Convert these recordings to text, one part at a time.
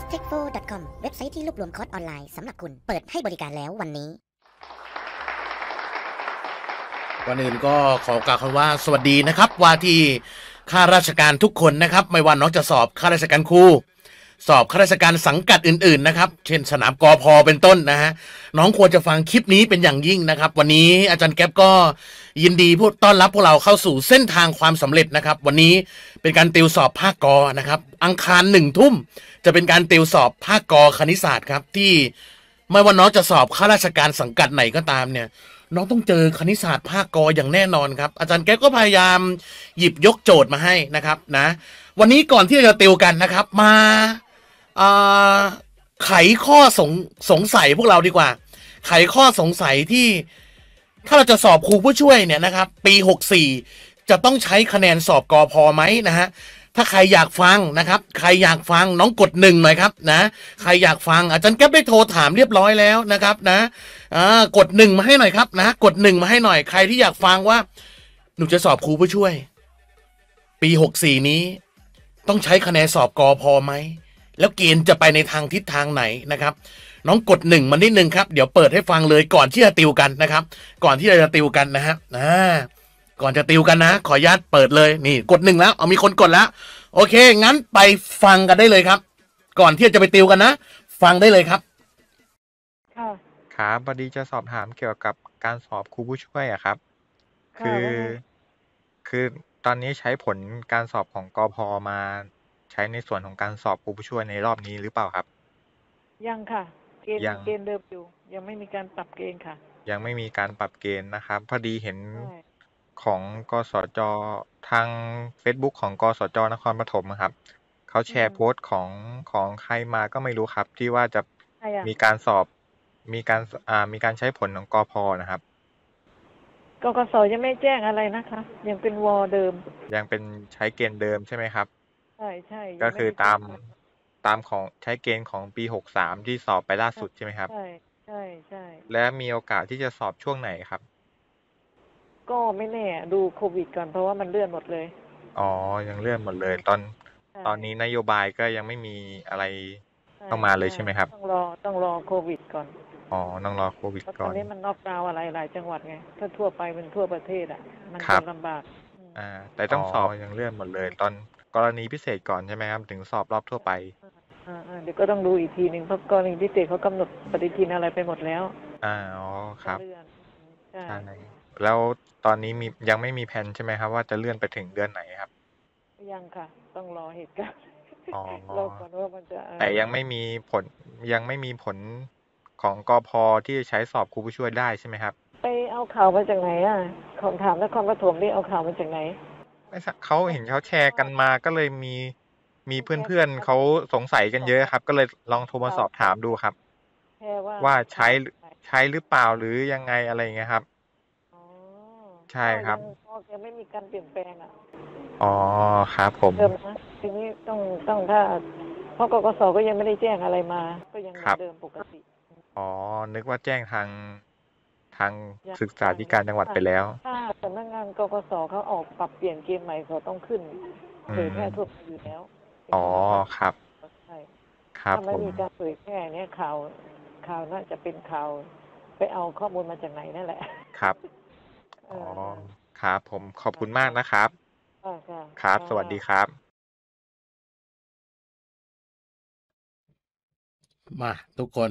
s t e c h f o c o m เว็บไซต์ที่รวบรวมคอร์สออนไลน์สำหรับคุณเปิดให้บริการแล้ววันนี้ วันนอื่นก็ขอกล่าวคำว่า สวัสดีนะครับว่าที่ข้าราชการทุกคนนะครับ ไม่ว่าน้องจะสอบข้าราชการครูสอบข้าราชการสังกัดอื่นๆ นะครับ เช่นสนามกอพอเป็นต้นนะฮะ น้องควรจะฟังคลิปนี้เป็นอย่างยิ่งนะครับ วันนี้อาจารย์แก๊ปก็ยินดีพูดต้อนรับพวกเราเข้าสู่เส้นทางความสำเร็จนะครับ วันนี้เป็นการ ติวสอบภาคกอนะครับ อังคารหนึ่งทุ่ม จะเป็นการ ติวสอบภาคกอคณิตศาสตร์ครับที่ไม่ว่าน้องจะสอบข้าราชการสังกัดไหนก็ตามเนี่ย น้องต้องเจอคณิตศาสตร์ภาคกออย่างแน่นอนครับอาจารย์แกก็พยายาม หยิบยกโจทย์มาให้นะครับนะวันนี้ก่อนที่จะติวกันนะครับมาไขข้อสงสงสัยพวกเราดีกว่า ไขข้อสงสัยที่ถ้าเราจะสอบครูผู้ช่วยเนี่ยนะครับ ปี64จะต้องใช้คะแนนสอบกอพอไหมนะฮะ ถ้าใครอยากฟังนะครับ ใครอยากฟังน้องกดหนึ่งหน่อยครับนะ ใครอยากฟังอาจารย์แก๊ปได้โทรถามเรียบร้อยแล้วนะครับนะกดหนึ่งมาให้หน่อยครับนะ กดหนึ่งมาให้หน่อยใครที่อยากฟังว่า หนูจะสอบครูผู้ช่วย ปี64นี้ ต้องใช้คะแนนสอบกอพอไหมแล้วเกณฑ์จะไปในทางทิศทางไหนนะครับ น้องกดหนึ่งมานิด นึงครับ เดี๋ยวเปิดให้ฟังเลย ก่อนที่จะติวกันนะครับ ก่อนที่เราจะติวกันนะฮะอ่าก่อนจะติวกันนะ ขออนุญาตเปิดเลยนี่ กดหนึ่งแล้ว เอามีคนกดแล้วโอเค งั้นไปฟังกันได้เลยครับ ก่อนที่จะไปติวกันนะฟังได้เลยครับค่ะครับอดีจะสอบถามเกี่ยวกับการสอบครูผู้ช่วยอะครับ คือ คือตอนนี้ใช้ผลการสอบของกอพอมาใช้ในส่วนของการสอบครูผู้ช่วยในรอบนี้หรือเปล่าครับ ยังค่ะ เกณฑ์ยังเกณฑ์เดิมอยู่ ยังไม่มีการปรับเกณฑ์ค่ะ ยังไม่มีการปรับเกณฑ์นะครับ พอดีเห็นของกสจทาง Facebook ของกสจนครปฐมะครับ เขาแชร์โพสต์ของของใครมาก็ไม่รู้ครับ ที่ว่าจะะมีการสอบ มีการอ่ามีการใช้ผลของกอพอนะครับกกสยังไม่แจ้งอะไรนะคะ ยังเป็นวอเดิม ยังเป็นใช้เกณฑ์เดิมใช่ไหมครับใช่ใช่ก็คือตามตามของใช้เกณฑ์ของปีหกสามที่สอบไปล่าสุดใช่ไหมครับใช่ใช่ใช่และมีโอกาสที่จะสอบช่วงไหนครับ ก็ไม่แน่ ดูโควิดก่อนเพราะว่ามันเลื่อนหมดเลยอ๋อยังเลื่อนหมดเลย ตอนตอนนี้นโยบายก็ยังไม่มีอะไรเข้ามาเลยใช่ไหมครับ ต้องรอต้องรอโควิด ก่อนอ๋อต้องรอโควิดเพราะตอนนี้มันนอกดาวอะไรหลายจังหวัดไงถ้าทั่วไปมันทั่วประเทศอ่ะมันลำบากออ่า แต่ต้องสอบยังเลื่อนหมดเลยตอนกรณีพิเศษก่อนใช่ไหมครับถึงสอบรอบทั่วไปเดี๋ยวก็ต้องดูอีกทีหนึ่งเพราะกรณีพิเศษเขากำหนดปฏิทินอะไรไปหมดแล้ว อ่าอ๋อครับใช่แล้วตอนนี้มียังไม่มีแผนใช่ไหมครับ ว่าจะเลื่อนไปถึงเดือนไหนครับ ยังค่ะ ต้องรอเหตุการณ์รอก่อนว่าจะแต่ยังไม่มีผลยังไม่มีผลของกพที่จะใช้สอบครูผู้ช่วยได้ใช่ไหมครับ ไปเอาข่าวมาจากไหนอ่ะของถามนคระถมได้เอาข่าวมาจากไหนม่เขาเห็นเขาแชร์กันมาก็เลยมีมีเพื่อนๆเขาสงสัยกันเยอะครับ ก็เลยลองโทรมาสอบถามดูครับ ว่าใช้ใช้หรือเปล่าหรือยังไงอะไรอย่างเงี้ยครับใช่ครับยังไม่มีการเปลี่ยนแปลงอ่ะอ๋อครับผมเดิมนะทีนี้ต้องต้องถ้าเพราะกกสก็ยังไม่ได้แจ้งอะไรมาก็ยังเดิมปกติอ๋อนึกว่าแจ้งทางทางศึกษาธิการจังหวัด ไปแล้วถ้าสำนักงานกกศเขาออกปรับเปลี่ยนเกมใหม่เขาต้องขึ้นเผยแพร่ทั่วไปแล้ว อ๋อ ครับใช่ ครับถ้าไม่มีการเผยแพร่เนี่ยข่าวข่าวน่าจะเป็นข่าวไปเอาข้อมูลมาจากไหนนั่นแหละ ครับอ๋อ ครับ ผม ขอบคุณมากนะครับ ครับ สวัสดีครับ มา ทุกคน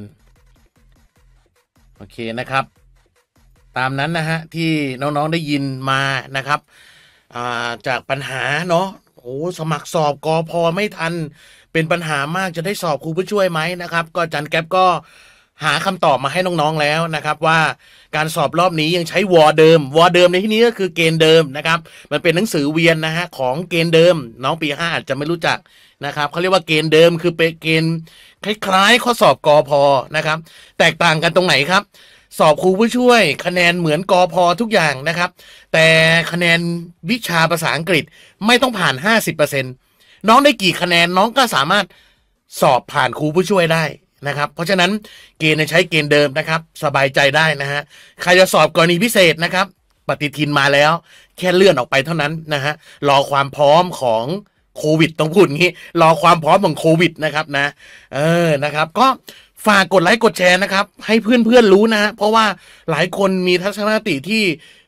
โอเคนะครับตามนั้นนะฮะที่น้องๆได้ยินมานะครับจากปัญหาเนาะโอ้สมัครสอบกอพอไม่ทัน เป็นปัญหามากจะได้สอบครูผู้ช่วยไหมนะครับ ก็จันแก๊ปก็หาคำตอบมาให้น้อง ๆแล้วนะครับ ว่าการสอบรอบนี้ยังใช้วอเดิมวอเดิมในที่นี้ก็คือเกณฑ์เดิมนะครับ มันเป็นหนังสือเวียนนะฮะของเกณฑ์เดิม น้องปีห้าอาจจะไม่รู้จักนะครับ เขาเรียกว่าเกณฑ์เดิม คือเป็นเกณฑ์คล้ายๆข้อสอบกอพอนะครับ แตกต่างกันตรงไหนครับสอบครูผู้ช่วย คะแนนเหมือนกอพอทุกอย่างนะครับ แต่คะแนนวิชาภาษาอังกฤษไม่ต้องผ่าน 50%น้องได้กี่คะแนนน้องก็สามารถสอบผ่านครูผู้ช่วยได้นะครับ เพราะฉะนั้นเกณฑ์ใช้เกณฑ์เดิมนะครับ สบายใจได้นะฮะใครจะสอบกรณีพิเศษนะครับ ปฏิทินมาแล้ว แค่เลื่อนออกไปเท่านั้นนะฮะรอความพร้อมของโควิดต้องพูดงี้รอความพร้อมของโควิดนะครับนะ เออนะครับ ก็ฝากกดไลค์กดแชร์นะครับ ให้เพื่อน ๆ รู้นะฮะเพราะว่าหลายคนมีทัศนคติที่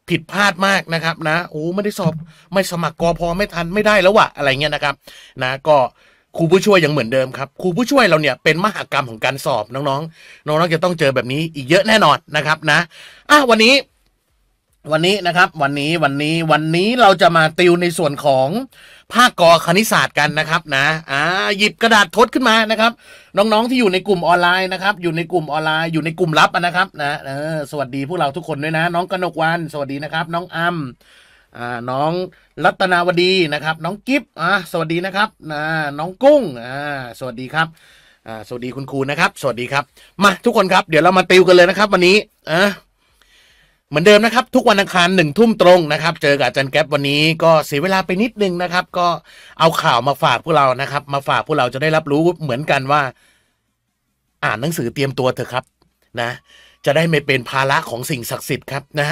ผิดพลาดมากนะครับนะโอ้ไม่ได้สอบไม่สมัครกอพอไม่ทันไม่ได้แล้ววะอะไรเงี้ยนะครับนะ ก็ครูผู้ช่วยยังเหมือนเดิมครับครูผู้ช่วยเราเนี่ยเป็นมหากรรมของการสอบน้องๆ น้องๆจะต้องเจอแบบนี้อีกเยอะแน่นอนนะครับนะ อ่ะวันนี้วันนี้นะครับวันนี้วันนี้วันนี้เราจะมาติวในส่วนของภาคกอคณิตศาสตร์กันนะครับ นะอ่าหยิบกระดาษทดขึ้นมานะครับ น้องๆ ที่อยู่ในกลุ่มออนไลน์นะครับอยู่ในกลุ่มออนไลน์อยู่ในกลุ่มลับนะครับนะเออสวัสดีพวกเราทุกคนด้วยนะน้องกนกวันสวัสดีนะครับ น้องอัมอ่าน้องรัตนาวดีนะครับ น้องกิฟอ่าสวัสดีนะครับนะน้องกุ้งอ่าสวัสดีครับอ่าสวัสดีคุณครูนะครับสวัสดีครับ มาทุกคนครับ เดี๋ยวเรามาติวกันเลยนะครับ วันนี้อ่าเหมือนเดิมนะครับทุกวันอังคารหนึ่งทุ่มตรงนะครับ เจอกับอาจารย์แก๊ปวันนี้ก็เสียเวลาไปนิดนึงนะครับ ก็เอาข่าวมาฝากพวกเรานะครับ มาฝากพวกเราจะได้รับรู้เหมือนกันว่าอ่านหนังสือเตรียมตัวเถอะครับนะจะได้ไม่เป็นภาระของสิ่งศักดิ์สิทธิ์ครับนะ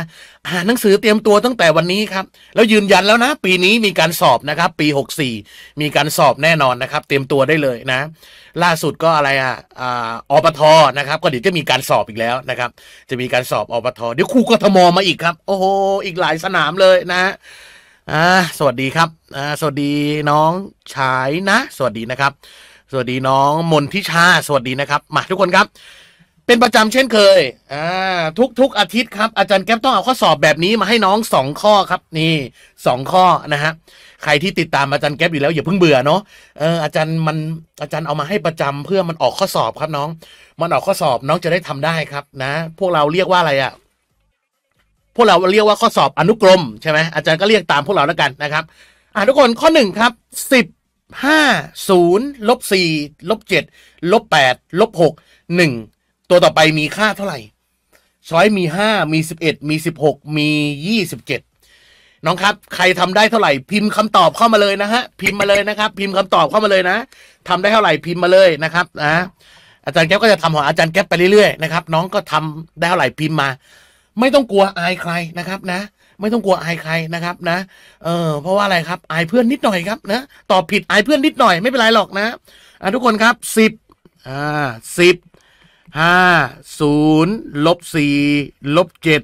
อ่านหนังสือเตรียมตัวตั้งแต่วันนี้ครับ แล้วยืนยันแล้วนะ ปีนี้มีการสอบนะครับ ปี64มีการสอบแน่นอนนะครับ เตรียมตัวได้เลยนะ ล่าสุดก็อะไรอ่ะอปทนะครับ ก็เดี๋ยวจะมีการสอบอีกแล้วนะครับ จะมีการสอบอปทเดี๋ยวครูกทมมาอีกครับ โอ้โหอีกหลายสนามเลยนะอ่าสวัสดีครับอ่าสวัสดีน้องชายนะ สวัสดีนะครับสวัสดีน้อง มนทิชาสวัสดีนะครับมาทุกคนครับเป็นประจำเช่นเคย อ่าทุกทุกอาทิตย์ครับ อาจารย์แก๊ปต้องเอาข้อสอบแบบนี้มาให้น้องสองข้อครับ นี่สองข้อนะฮะ ใครที่ติดตามอาจารย์แก๊ปอยู่แล้วอย่าเพิ่งเบื่อเนาะ เอออาจารย์มัน อาจารย์เอามาให้ประจำเพื่อมันออกข้อสอบครับน้อง มันออกข้อสอบน้องจะได้ทำได้ครับนะ พวกเราเรียกว่าอะไรอะ พวกเราเรียกว่าข้อสอบอนุกรมใช่ไหมอาจารย์ก็เรียกตามพวกเราแล้วกันนะครับ อ่าทุกคนข้อหนึ่งครับสิบห้าศูนย์ลบสี่ลบเจ็ดลบแปดลบหกหนึ่งตัวต่อไปมีค่าเท่าไหร่ ช้อยมีห้า มีสิบเอ็ดมีสิบหกมียี่สิบเจ็ดน้องครับ ใครทำได้เท่าไหร่ พิมพ์คำตอบเข้ามาเลยนะฮะพิมพ์มาเลยนะครับ พิมพ์คำตอบเข้ามาเลยนะ ทำได้เท่าไหร่พิมพ์มาเลยนะครับ นะ อาจารย์แก๊ปก็จะทำของอาจารย์แก๊ปไปเรื่อยๆนะครับน้องก็ทำได้เท่าไหร่พิมพ์มา ไม่ต้องกลัวอายใครนะครับ นะ ไม่ต้องกลัวอายใครนะครับ นะเออเพราะว่าอะไรครับอายเพื่อนนิดหน่อยครับนะตอบผิดอายเพื่อนนิดหน่อยไม่เป็นไรหรอกนะอ่ะทุกคนครับสิบอ่าสิบห้าศูนย์ลบสี่ลบเจ็ด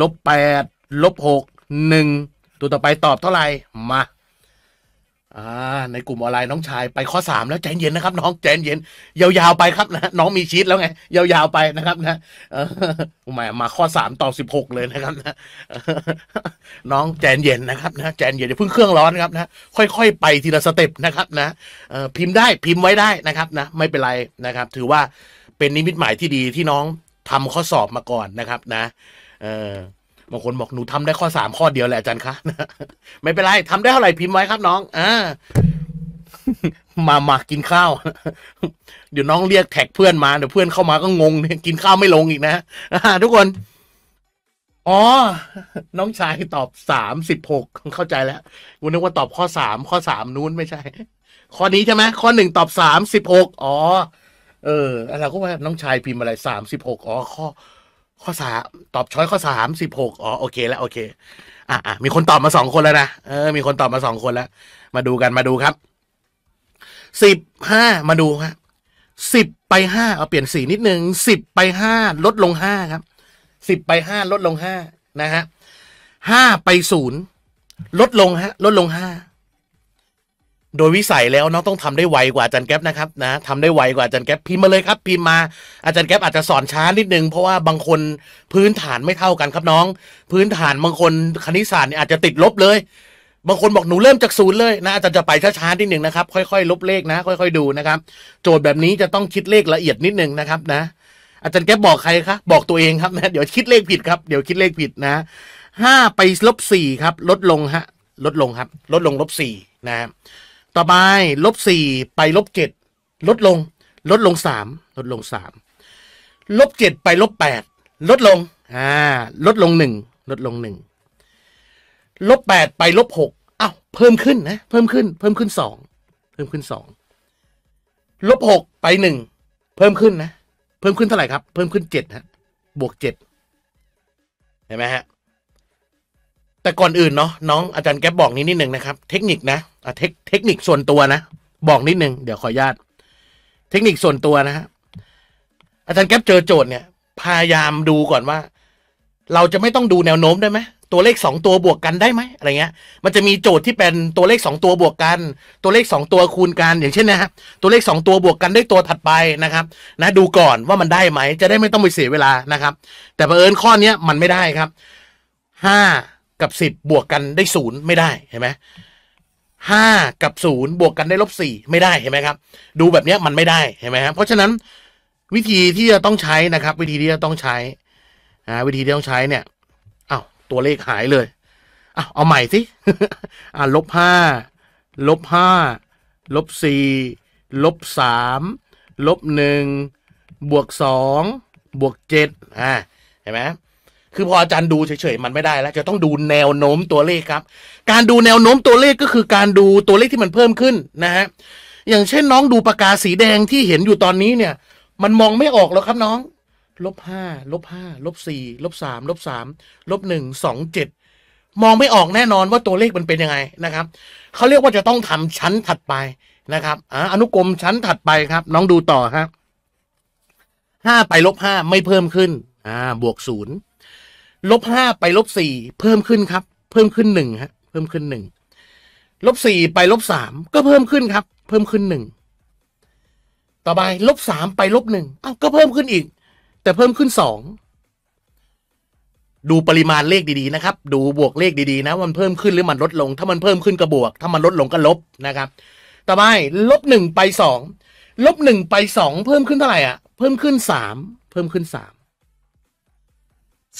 ลบแปดลบหกหนึ่งตัวต่อไปตอบเท่าไหร่มาอ่าในกลุ่มออนไลน์น้องชายไปข้อสามแล้วใจเย็นนะครับ น้องใจเย็นยาวๆไปครับนะน้องมีชีตแล้วไงยาวๆไปนะครับนะ เออมามาข้อสามตอบสิบหกเลยนะครับนะน้องใจเย็นนะครับนะใจเย็นอย่าเพิ่งเครื่องร้อนนครับนะค่อย ๆ ไปทีละสเต็ปนะครับนะพิมพ์ได้พิมพ์ไว้ได้นะครับนะ ไม่เป็นไรนะครับ ถือว่าเป็นนิมิตหมายที่ดีที่น้องทำข้อสอบมาก่อนนะครับ นะ เออบางคนบอกหนูทำได้ข้อสามข้อเดียวแหละอาจารย์คะไม่เป็นไรทำได้เท่าไหร่พิมพ์ไว้ครับน้องอ่ามามากินข้าว เดี๋ยวน้องเรียกแท็กเพื่อนมา เดี๋ยวเพื่อนเข้ามาก็งงเนี่ยกินข้าวไม่ลงอีกนะทุกคน อ๋อ น้องชายตอบสามสิบหกเข้าใจแล้วกูนึกว่าตอบข้อสามข้อสามนู้นไม่ใช่ข้อนี้ใช่ไหมข้อหนึ่งตอบสามสิบหกอ๋อเออเราก็ว่าน้องชายพิมพ์อะไรสามสิบหกอ๋อข้อ ข้อสามตอบช้อยข้อสามสิบหกอ๋อโอเคแล้วโอเค อ่ะอ่ะมีคนตอบมาสองคนแล้วนะเออมีคนตอบมาสองคนแล้วมาดูกันมาดูครับสิบห้ามาดูฮะสิบไปห้าเอาเปลี่ยนสีนิดนึงสิบไปห้าลดลงห้าครับสิบไปห้าลดลงห้านะฮะห้าไปศูนย์ลดลงฮะลดลงห้าโดยวิสัยแล้วน้องต้องทำได้ไวกว่าอาจารย์แก๊ปนะครับนะทำได้ไวกว่าอาจารย์แก๊ปพิมพ์มาเลยครับพิมพ์มาอาจารย์แก๊ปอาจจะสอนช้านิดนึง เพราะว่าบางคนพื้นฐานไม่เท่ากันครับน้อง พื้นฐานบางคนคณิตศาสตร์เนี่ยอาจจะติดลบเลย บางคนบอกหนูเริ่มจากศูนย์เลยนะ อาจารย์จะไปช้าๆนิดนึงนะครับ ค่อย ๆ ลบเลขนะ ค่อยๆ ดูนะครับ โจทย์แบบนี้จะต้องคิดเลขละเอียดนิดนึงนะครับนะ อาจารย์แก๊ปบอกใครครับบอกตัวเองครับนะเดี๋ยวคิดเลขผิดครับเดี๋ยวคิดเลขผิดนะห้าไปลบสี่ครับลดลงฮะลดลงครับ ลดลงลบสี่นะครับต่อไปลบสี่ไปลบเจ็ดลดลง ลดลงสามลดลงสามลบเจ็ดไปลบแปดลดลงอ่าลดลงหนึ่งลดลงหนึ่งลบแปดไปลบหกอ้าวเพิ่มขึ้นนะ เพิ่มขึ้นเพิ่มขึ้นสองเพิ่มขึ้นสองลบหกไปหนึ่งเพิ่มขึ้นนะเพิ่มขึ้นเท่าไหร่ครับ เพิ่มขึ้นเจ็ดฮะบวกเจ็ดเห็นไหมฮะแต่ก่อนอื่นเนาะน้องอาจารย์แก๊บบอกนิดนิดหนึ่งนะครับ เทคนิคนะอ่ะเทคเทคนิคส่วนตัวนะ บอกนิดหนึ่งเดี๋ยวขออนุญาตเทคนิคส่วนตัวนะฮะอาจารย์แก๊บเจอโจทย์เนี่ยพยายามดูก่อนว่า เราจะไม่ต้องดูแนวโน้มได้ไหมตัวเลขสองตัวบวกกันได้ไหมอะไรเงี้ย มันจะมีโจทย์ที่เป็นตัวเลขสองตัวบวกกัน ตัวเลขสองตัวคูณกันอย่างเช่นนะครับตัวเลขสองตัวบวกกันได้ตัวถัดไปนะครับนะดูก่อนว่ามันได้ไหมจะได้ไม่ต้องไปเสียเวลานะครับ แต่เผอิญข้อเนี้ยมันไม่ได้ครับห้ากับสิบบวกกันได้ศูนย์ไม่ได้เห็นไหมห้ากับศูนย์บวกกันได้ลบสี่ไม่ได้เห็นไหมครับดูแบบนี้มันไม่ได้เห็นไหมครับเพราะฉะนั้น วิธีที่จะต้องใช้นะครับ วิธีที่จะต้องใช้อ่าวิธีที่ต้องใช้เนี่ยอ้าวตัวเลขหายเลยอ้าวเอาใหม่สิอ่าลบห้าลบห้าลบสี่ลบสามลบหนึ่งบวกสองบวกเจ็ดอ่าเห็นไหมคือพอ อาจารย์ดูเฉย ๆมันไม่ได้แล้ว จะต้องดูแนวโน้มตัวเลขครับ การดูแนวโน้มตัวเลขก็คือการดูตัวเลขที่มันเพิ่มขึ้นนะฮะอย่างเช่นน้องดูปากกาสีแดงที่เห็นอยู่ตอนนี้เนี่ย มันมองไม่ออกแล้วครับน้องลบห้าลบห้าลบสี่ลบสามลบสามลบหนึ่งสองเจ็ดมองไม่ออกแน่นอนว่าตัวเลขมันเป็นยังไงนะครับเขาเรียกว่าจะต้องทำชั้นถัดไปนะครับอ่าอนุกรมชั้นถัดไปครับ น้องดูต่อครับห้าไปลบห้าไม่เพิ่มขึ้นอ่าบวกศูนย์ลบห้าไปลบสี่เพิ่มขึ้นครับ เพิ่มขึ้นหนึ่งฮะเพิ่มขึ้นหนึ่งลบสี่ไปลบสามก็เพิ่มขึ้นครับ เพิ่มขึ้นหนึ่งต่อไปลบสามไปลบหนึ่งอ้าวก็เพิ่มขึ้นอีก แต่เพิ่มขึ้นสองดูปริมาณเลขดีๆนะครับ ดูบวกเลขดีๆนะมันเพิ่มขึ้นหรือมันลดลง ถ้ามันเพิ่มขึ้น ก็บวก ถ้ามันลดลง ก็ลบนะครับ ต่อไปลบหนึ่งไปสองลบหนึ่งไปสองเพิ่มขึ้นเท่าไหร่อ่ะ เพิ่มขึ้นสามเพิ่มขึ้นสาม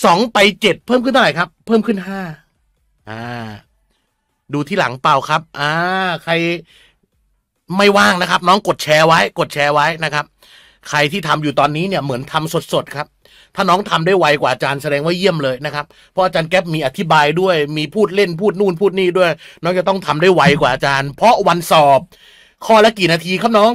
สองไปเจ็ดเพิ่มขึ้นเท่าไหร่ครับ เพิ่มขึ้นห้าอ่า ดูที่หลังเปล่าครับอ่าใครไม่ว่างนะครับ น้องกดแชร์ไว้ กดแชร์ไว้นะครับ ใครที่ทำอยู่ตอนนี้เนี่ยเหมือนทำสดๆครับ ถ้าน้องทำได้ไวกว่าอาจารย์แสดงว่าเยี่ยมเลยนะครับเพราะอาจารย์แก๊ปมีอธิบายด้วยมีพูดเล่น พูดนู่น พูดนี่ด้วย น้องจะต้องทำได้ไวกว่าอาจารย์ เพราะวันสอบ ข้อละกี่นาทีครับน้อง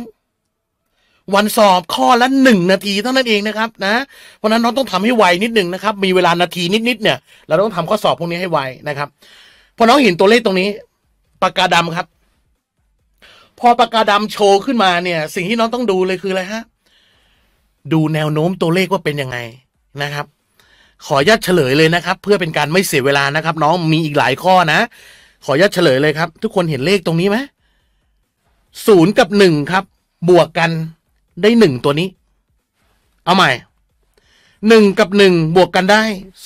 วันสอบข้อละหนึ่ง นาทีเท่านั้นเองนะครับ นะเพราะนั้นน้องต้องทำให้ไวนิดหนึ่งนะครับ มีเวลานาทีนิด ๆ เนี่ยเราต้องทำข้อสอบพวกนี้ให้ไวนะครับ พอน้องเห็นตัวเลขตรงนี้ปากกาดำครับ พอปากกาดำโชว์ ขึ้นมาเนี่ย สิ่งที่น้องต้องดูเลยคืออะไรฮะ ดูแนวโน้มตัวเลขว่าเป็นยังไงนะครับ ขออนุญาตเฉลยเลยนะครับ เพื่อเป็นการไม่เสียเวลานะครับ น้องมีอีกหลายข้อนะขออนุญาตเฉลยเลยครับ ทุกคนเห็นเลขตรงนี้ไหมศูนย์กับหนึ่งครับ บวกกันได้หนึ่งตัวนี้ เอาใหม่หนึ่งกับหนึ่งบวกกันได้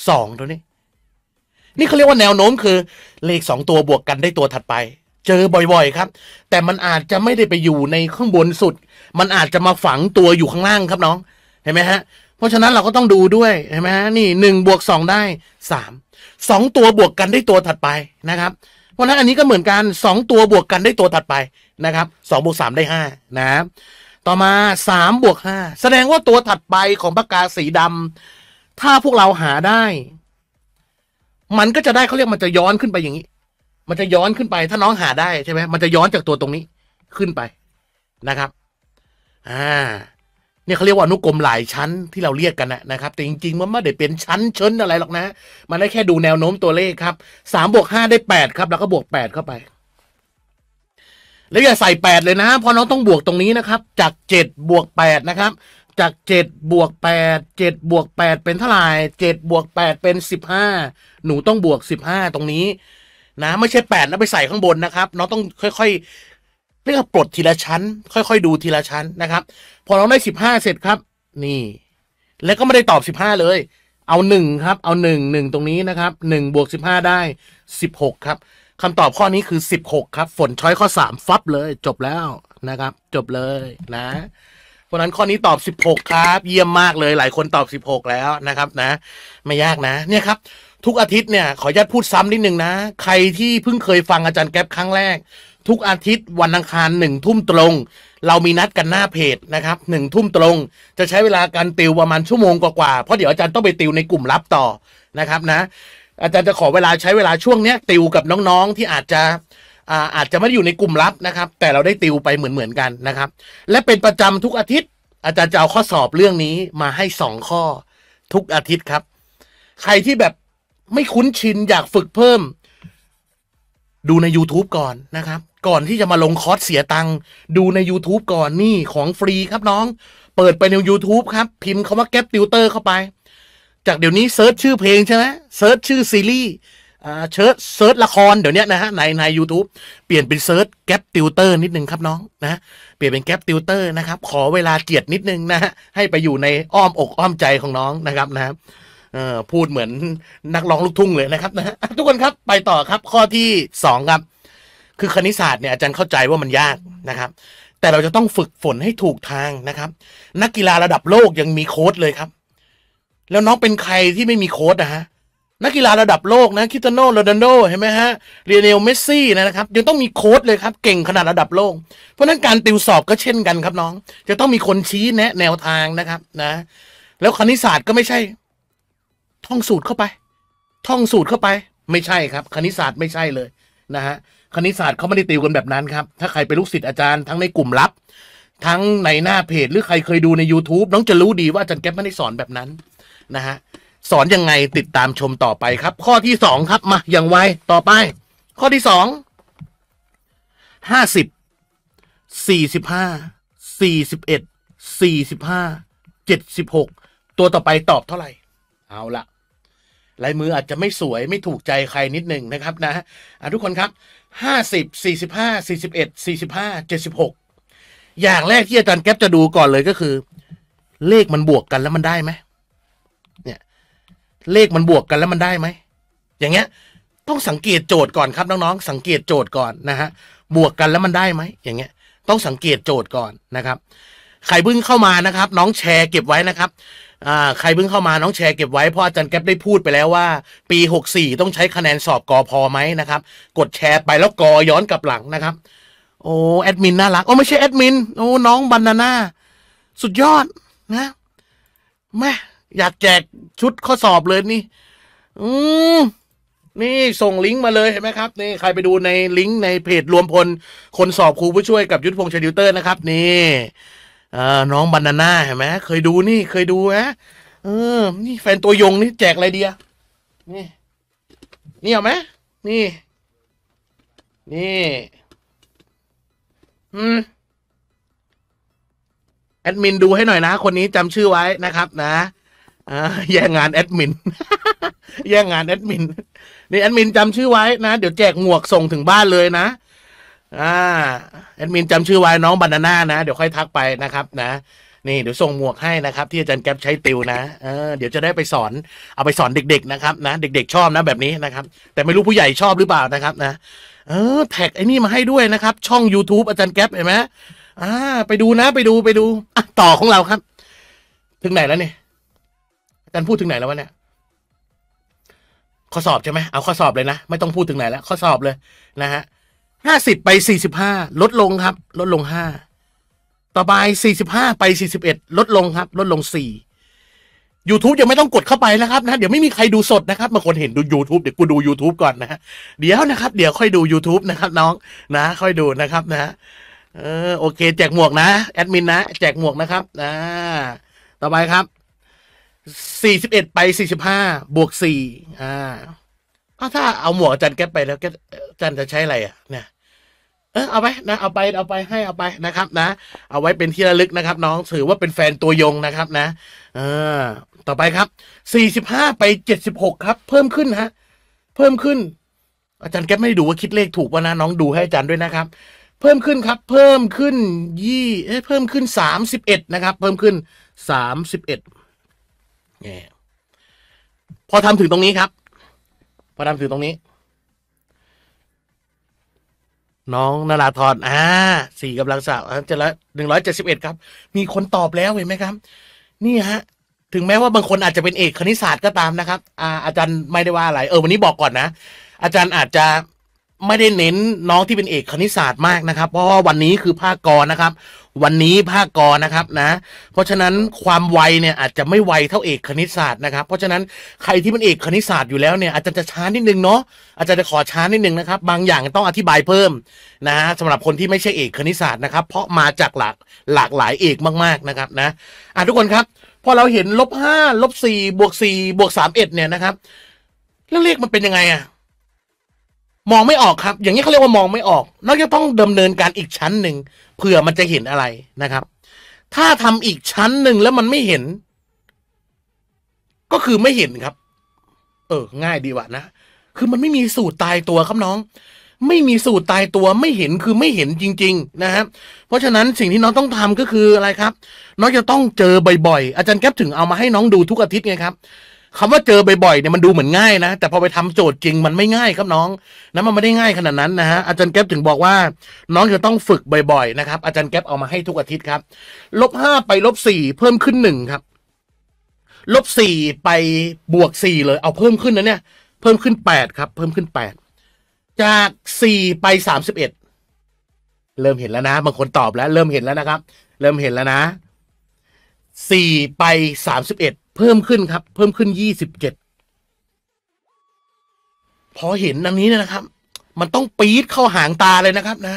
สองตัวนี้ นี่เขาเรียกว่าแนวโน้มคือเลขสองตัวบวกกันได้ตัวถัดไป เจอบ่อยๆ ครับ แต่มันอาจจะไม่ได้ไปอยู่ในข้างบนสุด มันอาจจะมาฝังตัวอยู่ข้างล่างครับน้อง เห็นไหมฮะ เพราะฉะนั้นเราก็ต้องดูด้วยเห็นไหมฮะนี่หนึ่งบวกสองได้สามสองตัวบวกกันได้ตัวถัดไปนะครับ เพราะฉะนั้นอันนี้ก็เหมือนกันสองตัวบวกกันได้ตัวถัดไปนะครับสองบวกสามได้ห้านะ่อมาสามบวกห้าแสดงว่าตัวถัดไปของปากกาสีดำถ้าพวกเราหาได้ มันก็จะได้เขาเรียกมันจะย้อนขึ้นไปอย่างนี้ มันจะย้อนขึ้นไปถ้าน้องหาได้ใช่ไหมมันจะย้อนจากตัวตรงนี้ ขึ้นไปนะครับ อ่าเนี่ยเขาเรียกว่าอนุกรมหลายชั้นที่เราเรียกกันนะนะครับแต่จริง ๆมันไม่ได้เป็นชั้นเช้นอะไรหรอกนะมันได้แค่ดูแนวโน้มตัวเลขครับสามบวกห้าได้แปดครับแล้วก็บวกแปดเข้าไปแล้วอย่าใส่แปดเลยนะเพราะน้องต้องบวกตรงนี้นะครับ จากเจ็ดบวกแปดนะครับ จากเจ็ดบวกแปดเจ็ดบวกแปดเป็นเท่าไหร่เจ็ดบวกแปดเป็นสิบห้าหนูต้องบวกสิบห้าตรงนี้ นะไม่ใช่แปดแล้วไปใส่ข้างบนนะครับน้องต้องค่อยๆเรียกว่าปลดทีละชั้น ค่อย ๆ ดูทีละชั้นนะครับ พอน้องได้สิบห้าเสร็จครับ นี่ แล้วก็ไม่ได้ตอบสิบห้าเลย เอาหนึ่งครับ เอาหนึ่งหนึ่งตรงนี้นะครับหนึ่งบวกสิบห้าได้สิบหกครับคำตอบข้อนี้คือ 16 ครับ ฝนช้อยข้อ 3 ฟับเลยจบแล้วนะครับ จบเลยนะ เพราะนั้นข้อนี้ตอบ 16 ครับ เยี่ยมมากเลยหลายคนตอบ 16 แล้วนะครับนะ ไม่ยากนะเนี่ยครับ ทุกอาทิตย์เนี่ยขออนุญาตพูดซ้ำนิดนึงนะ ใครที่เพิ่งเคยฟังอาจารย์แก๊ปครั้งแรก ทุกอาทิตย์วันอังคารหนึ่งทุ่มตรง เรามีนัดกันหน้าเพจนะครับหนึ่งทุ่มตรงจะใช้เวลาการติวประมาณชั่วโมงกว่าเพราะเดี๋ยวอาจารย์ต้องไปติวในกลุ่มลับต่อนะครับนะอาจารย์จะขอเวลาใช้เวลาช่วงเนี้ยติวกับน้องๆ ที่อาจจะอาจจะไม่ได้อยู่ในกลุ่มลับนะครับ แต่เราได้ติวไปเหมือนๆกันนะครับ และเป็นประจำทุกอาทิตย์ อาจารย์จะเอาข้อสอบเรื่องนี้มาให้สองข้อทุกอาทิตย์ครับ ใครที่แบบไม่คุ้นชิน อยากฝึกเพิ่ม ดูใน YouTube ก่อนนะครับ ก่อนที่จะมาลงคอร์สเสียตังค์ดูใน YouTube ก่อนนี่ของฟรีครับน้อง เปิดไปใน YouTube ครับพิมพ์คาว่าแก๊ปติวเตอร์เข้าไปจากเดี๋ยวนี้เซิร์ชชื่อเพลงใช่ไหมเซิร์ชชื่อซีรีส์อ่าเชิร์ชเซิร์ชละคร เดี๋ยวนี้นะฮะในใน u t u b e เปลี่ยนเป็นเซิร์ชแก๊ปติวเตอร์นิดนึงครับน้องนะเปลี่ยนเป็นแก๊ปติวเตอร์นะครับขอเวลาเกียดนิดนึงนะฮะให้ไปอยู่ในอ้อมอกอ้อมใจของน้องนะครับนะเออพูดเหมือนนักร้องลูกทุ่งเลยนะครับนะทุกคนครับ ไปต่อครับข้อที่สองครับคือคณิตศาสตร์เนี่ยอาจารย์เข้าใจว่ามันยากนะครับ แต่เราจะต้องฝึกฝนให้ถูกทางนะครับ นักกีฬาระดับโลกยังมีโค้ดเลยครับแล้วน้องเป็นใครที่ไม่มีโค้ดนะฮะนักกีฬาระดับโลกนะคิตาโนโรดันโดเห็นไหมฮะเรเนลเมสซี่นะครับยังต้องมีโค้ดเลยครับ เก่งขนาดระดับโลก เพราะนั้นการติวสอบก็เช่นกันครับน้อง จะต้องมีคนชี้แนะ แนวทางนะครับนะ แล้วคณิตศาสตร์ก็ไม่ใช่ ท่องสูตรเข้าไป ท่องสูตรเข้าไป ไม่ใช่ครับ คณิตศาสตร์ไม่ใช่เลยนะฮะคณิตศาสตร์เขาไม่ได้ติวกันแบบนั้นครับถ้าใครเป็นลูกศิษย์อาจารย์ทั้งในกลุ่มลับ ทั้งในหน้าเพจหรือใครเคยดูใน YouTube น้องจะรู้ดีว่าอาจารย์แก๊ปไม่ได้สอนแบบนั้นนะฮะสอน ยัง ไงติดตามชมต่อไปครับ ข้อที่สองครับ มาอย่างไวต่อไป ข้อที่สองห้าสิบสี่สิบห้าสี่สิบเอ็ดสี่สิบห้าเจ็ดสิบหกตัวต่อไปตอบเท่าไหร่ เอาละลายมือ อาจจะไม่สวยไม่ถูกใจใครนิดหนึ่งนะครับนะะทุกคนครับห้าสิบสี่สิบห้าสี่สิบเอ็ดสี่สิบห้าเจ็ดสิบหกอย่างแรกที่อาจารย์ แก๊ปจะดูก่อนเลยก็คือ เลขมันบวกกันแล้วมันได้ไหมเนี่ยเลขมันบวกกันแล้วมันได้ไหม อย่างเงี้ย ต้องสังเกตโจทย์ก่อนครับน้องๆสังเกตโจทย์ก่อนนะฮะบวกกันแล้วมันได้ไหมอย่างเงี้ย ต้องสังเกตโจทย์ก่อนนะครับใครเพิ่งเข้ามานะครับ น้องแชร์เก็บไว้นะครับอ่าใครเพิ่งเข้ามาน้องแชร์เก็บไว้พ่ออาจารย์แก๊ปได้พูดไปแล้วว่า ปี64ต้องใช้คะแนนสอบกอพอไหมนะครับ กดแชร์ไปแล้วกอย้อนกลับหลังนะครับ โอ้แอดมินน่ารักโอ้ไม่ใช่แอดมิน โอ้น้องบานาน่าสุดยอดนะแม่อยากแจกชุดข้อสอบเลยนี่ อืม นี่ส่งลิงก์มาเลยเห็นไหมครับ นี่ใครไปดูในลิงก์ในเพจรวมพลคนสอบครูผู้ช่วยกับยุทธพงษ์เชดิวเตอร์นะครับ นี่น้องบานาน่าเห็นไหมเคยดูนี่เคยดูฮะเออนี่แฟนตัวยงนี่แจกอะไรเดียนี่ นี่เอาไหมนี่ นี่ อืมแอดมินดูให้หน่อยนะคนนี้จำชื่อไว้นะครับ นะแย่งงานแอดมิน แย่งงานแอดมิน นี่แอดมินจำชื่อไว้นะ เดี๋ยวแจกหมวกส่งถึงบ้านเลยนะ แอดมินจำชื่อไว้น้องบานาน่านะ เดี๋ยวค่อยทักไปนะครับ นะ นี่ เดี๋ยวส่งหมวกให้นะครับ ที่อาจารย์แก๊ปใช้ติวนะเออเดี๋ยวจะได้ไปสอน เอาไปสอนเด็ก ๆ นะครับนะ เด็ก ๆ ชอบนะแบบนี้นะครับ แต่ไม่รู้ผู้ใหญ่ชอบหรือเปล่านะครับ นะ เออ แท็กไอ้นี่มาให้ด้วยนะครับช่อง YouTube อาจารย์แก๊ปเห็นไหมอ่าไปดูนะไปดูไปดูอ่ะต่อของเราครับ ถึงไหนแล้วเนี่ยจารย์พูดถึงไหนแล้ววะเนี่ย ข้อสอบใช่ไหมเอาข้อสอบเลยนะ ไม่ต้องพูดถึงไหน แล้ว ข้อสอบเลย นะฮะห้าสิบไปสี่สิบห้าลดลงครับ ลดลงห้าต่อไปสี่สิบห้าไปสี่สิบเอ็ดลดลงครับ ลดลงสี่ยูทูบยังไม่ต้องกดเข้าไปนะครับ นะ เดี๋ยวไม่มีใครดูสดนะครับบางคนเห็นดู YouTube เดี๋ยวกูดู YouTube ก่อนนะ เดี๋ยวนะครับ เดี๋ยวค่อยดู YouTube นะครับ น้องนะ ค่อยดูนะครับนะเออโอเค แจกหมวกนะแอดมินนะแจกหมวกนะครับอ่าต่อไปครับสี่สิบเอ็ดไปสี่สิบห้าบวกสี่อ่าถ้าเอาหมวกจันแก๊ปไปแล้วแก๊จันจะใช้อะไรอ่ะเนี่ยเออเอาไปนะเอาไปเอาไปให้เอาไปนะครับนะเอาไว้เป็นที่ระลึกนะครับ น้องถือว่าเป็นแฟนตัวยงนะครับนะเออต่อไปครับสี่สิบห้าไปเจ็ดสิบหกครับ เพิ่มขึ้นฮะเพิ่มขึ้น อาจารย์แก๊ปไม่ดดูว่าคิดเลขถูกป่ะนะ น้องดูให้อาจารย์ด้วยนะครับ เพิ่มขึ้นครับ เพิ่มขึ้น ยี่เพิ่มขึ้นสามสิบเอ็ดนะครับ เพิ่มขึ้นสามสิบเอ็ดนี่พอทำถึงตรงนี้ครับ พอทำถึงตรงนี้ น้องนาราธรอ่าสี่กำลังสาวเจอแลวหนึ่งร้อยเจ็ดสิบเอ็ดครับมี คน ตอบแล้วเห็นไหมครับ นี่ฮะถึงแม้ว่าบางคนอาจจะเป็นเอกคณิตศาสตร์ก็ตามนะครับอาอาจารย์ไม่ได้ว่า อะไรเออวันนี้บอกก่อนนะอาจารย์อาจจะไม่ได้เน้นน้องที่เป็นเอกคณิตศาสตร์มากนะครับ เพราะว่าวันนี้คือภาคกรนะครับวันนี้ภาคกอนะครับนะ เพราะฉะนั้นความไวเนี่ยอาจจะไม่ไวเท่าเอกคณิตศาสตร์นะครับ เพราะฉะนั้นใครที่เป็นเอกคณิตศาสตร์อยู่แล้วเนี่ยอาจจะจะช้านิดนึงเนาะ อาจจะจะขอช้านิดนึงนะครับ บางอย่างต้องอธิบายเพิ่มนะฮะสำหรับคนที่ไม่ใช่เอกคณิตศาสตร์นะครับ เพราะมาจากหลากหลากหลายเอกมากๆนะครับนะอ่ะทุกคนครับพอเราเห็นลบห้าลบสี่บวกสี่บวกสามเอ็ดเนี่ยนะครับแล้วเลขมันเป็นยังไงอะ่ะมองไม่ออกครับอย่างนี้เขาเรียกว่ามองไม่ออกนอกจากต้องดำเนินการอีกชั้นหนึ่งเผื่อมันจะเห็นอะไรนะครับ ถ้าทำอีกชั้นหนึ่งแล้วมันไม่เห็น ก็คือไม่เห็นครับ เออง่ายดีวะนะ คือมันไม่มีสูตรตายตัวครับน้อง ไม่มีสูตรตายตัวไม่เห็นคือไม่เห็นจริง ๆ นะครับเพราะฉะนั้นสิ่งที่น้องต้องทำก็คืออะไรครับน้องจะต้องเจอบ่อยๆอาจารย์แก๊ปถึงเอามาให้น้องดูทุกอาทิตย์ไงครับคำว่าเจอบ่อยๆเนี่ยมันดูเหมือนง่ายนะแต่พอไปทำโจทย์จริงมันไม่ง่ายครับน้องนะมันไม่ได้ง่ายขนาดนั้นนะฮะอาจารย์แก๊ปถึงบอกว่า น้องจะต้องฝึกบ่อยๆ นะครับ อาจารย์แก๊ปเอามาให้ทุกอาทิตย์ครับลบห้าไปลบสี่เพิ่มขึ้นหนึ่งครับลบสี่ไปบวกสี่เลย เอาเพิ่มขึ้นนะเนี่ย เพิ่มขึ้นแปดครับ เพิ่มขึ้นแปดจากสี่ไปสามสิบเอ็ดเริ่มเห็นแล้วนะ บางคนตอบแล้ว เริ่มเห็นแล้วนะครับ เริ่มเห็นแล้วนะสี่ไปสามสิบเอ็ดเพิ่มขึ้นครับ เพิ่มขึ้นยี่สิบเจ็ดพอเห็นอันนี้นนะครับ มันต้องปี๊ดเข้าหางตาเลยนะครับ นะ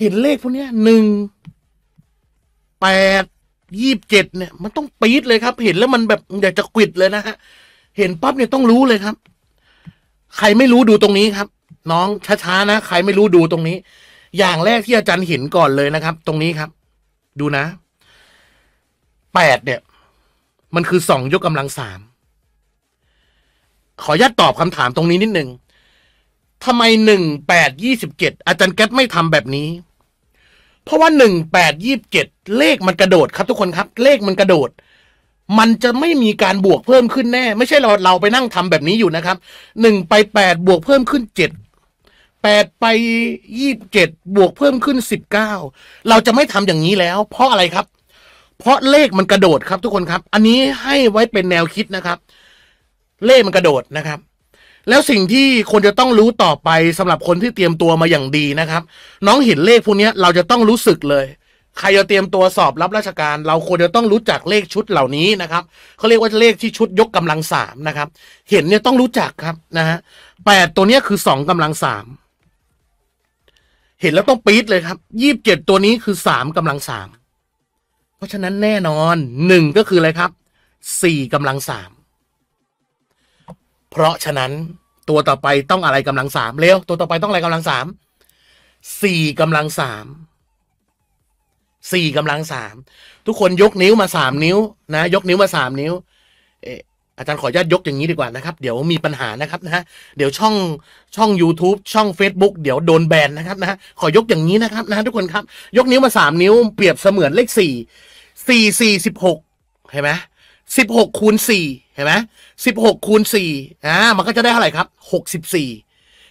เห็นเลขพวกนี้หนึ่งแปดยี่บเจ็ดเนี่ยมันต้องปี๊ดเลยครับ เห็นแล้วมันแบบอยากจะกิดเลยนะฮะเห็นปั๊บเนี่ยต้องรู้เลยครับ ใครไม่รู้ดูตรงนี้ครับ น้องช้าๆนะ ใครไม่รู้ดูตรงนี้ อย่างแรกที่อาจารย์เห็นก่อนเลยนะครับตรงนี้ครับ ดูนะแปดเนี่ย มันคือสองยกกำลังสามขออนุญาตตอบคำถามตรงนี้นิดหนึ่งทำไมหนึ่งแปดยี่สิบเจ็ดอาจารย์แก๊สไม่ทำแบบนี้ เพราะว่าหนึ่งแปดยี่บเจ็ดเลขมันกระโดด ครับ ทุกคนครับ เลขมันกระโดด มันจะไม่มีการบวกเพิ่มขึ้นแน่ ไม่ใช่ เราเราไปนั่งทำแบบนี้อยู่นะครับหนึ่งไปแปดบวกเพิ่มขึ้นเจ็ดแปดไปยี่บเจ็ดบวกเพิ่มขึ้นสิบเก้าเราจะไม่ทำอย่างนี้แล้ว เพราะอะไรครับเพราะเลขมันกระโดดครับทุกคนครับ อันนี้ให้ไว้เป็นแนวคิดนะครับ เลขมันกระโดดนะครับ แล้วสิ่งที่ควรจะต้องรู้ต่อไปสำหรับคนที่เตรียมตัวมาอย่างดีนะครับ น้องเห็นเลขพวกนี้เราจะต้องรู้สึกเลย ใครจะเตรียมตัวสอบรับราชการ เราควรจะต้องรู้จักเลขชุดเหล่านี้นะครับเขาเรียกว่าเลขที่ชุดยกกำลังสามนะครับ เห็นเนี่ยต้องรู้จักครับนะฮะแปดตัวเนี้ยคือสองกำลังสามเห็นแล้วต้องปี๊ดเลยครับยี่บเจ็ดตัวนี้คือสามกำลังสามราะฉะนั้นแน่นอนหนึ่งก็คืออะไรครับสี่กำลังสาม เพราะฉะนั้นตัวต่อไปต้องอะไรกำลังสามเร็วตัวต่อไปต้องอะไรกำลังสามสี่กำลังสามสี่กำลังสาม ทุกคนยกนิ้วมาสามนิ้วนะยกนิ้วมาสามนิ้วเอออาจารย์ขออนุญาตยกอย่างนี้ดีกว่านะครับเดี๋ยวมีปัญหานะครับนะะเดี๋ยวช่องช่อง YouTube ช่อง Facebook เดี๋ยวโดนแบนนะครับนะขอยกอย่างนี้นะครับนะทุกคนครับยกนิ้วมาสามนิ้ว เปรียบเสมือนเลขสี่สี่สี่สิบหกเห็นไหมสิบหกคูณสี่เห็นไหมสิบหกคูณสี่อ่ามันก็จะได้เท่าไหร่ครับหกสิบสี่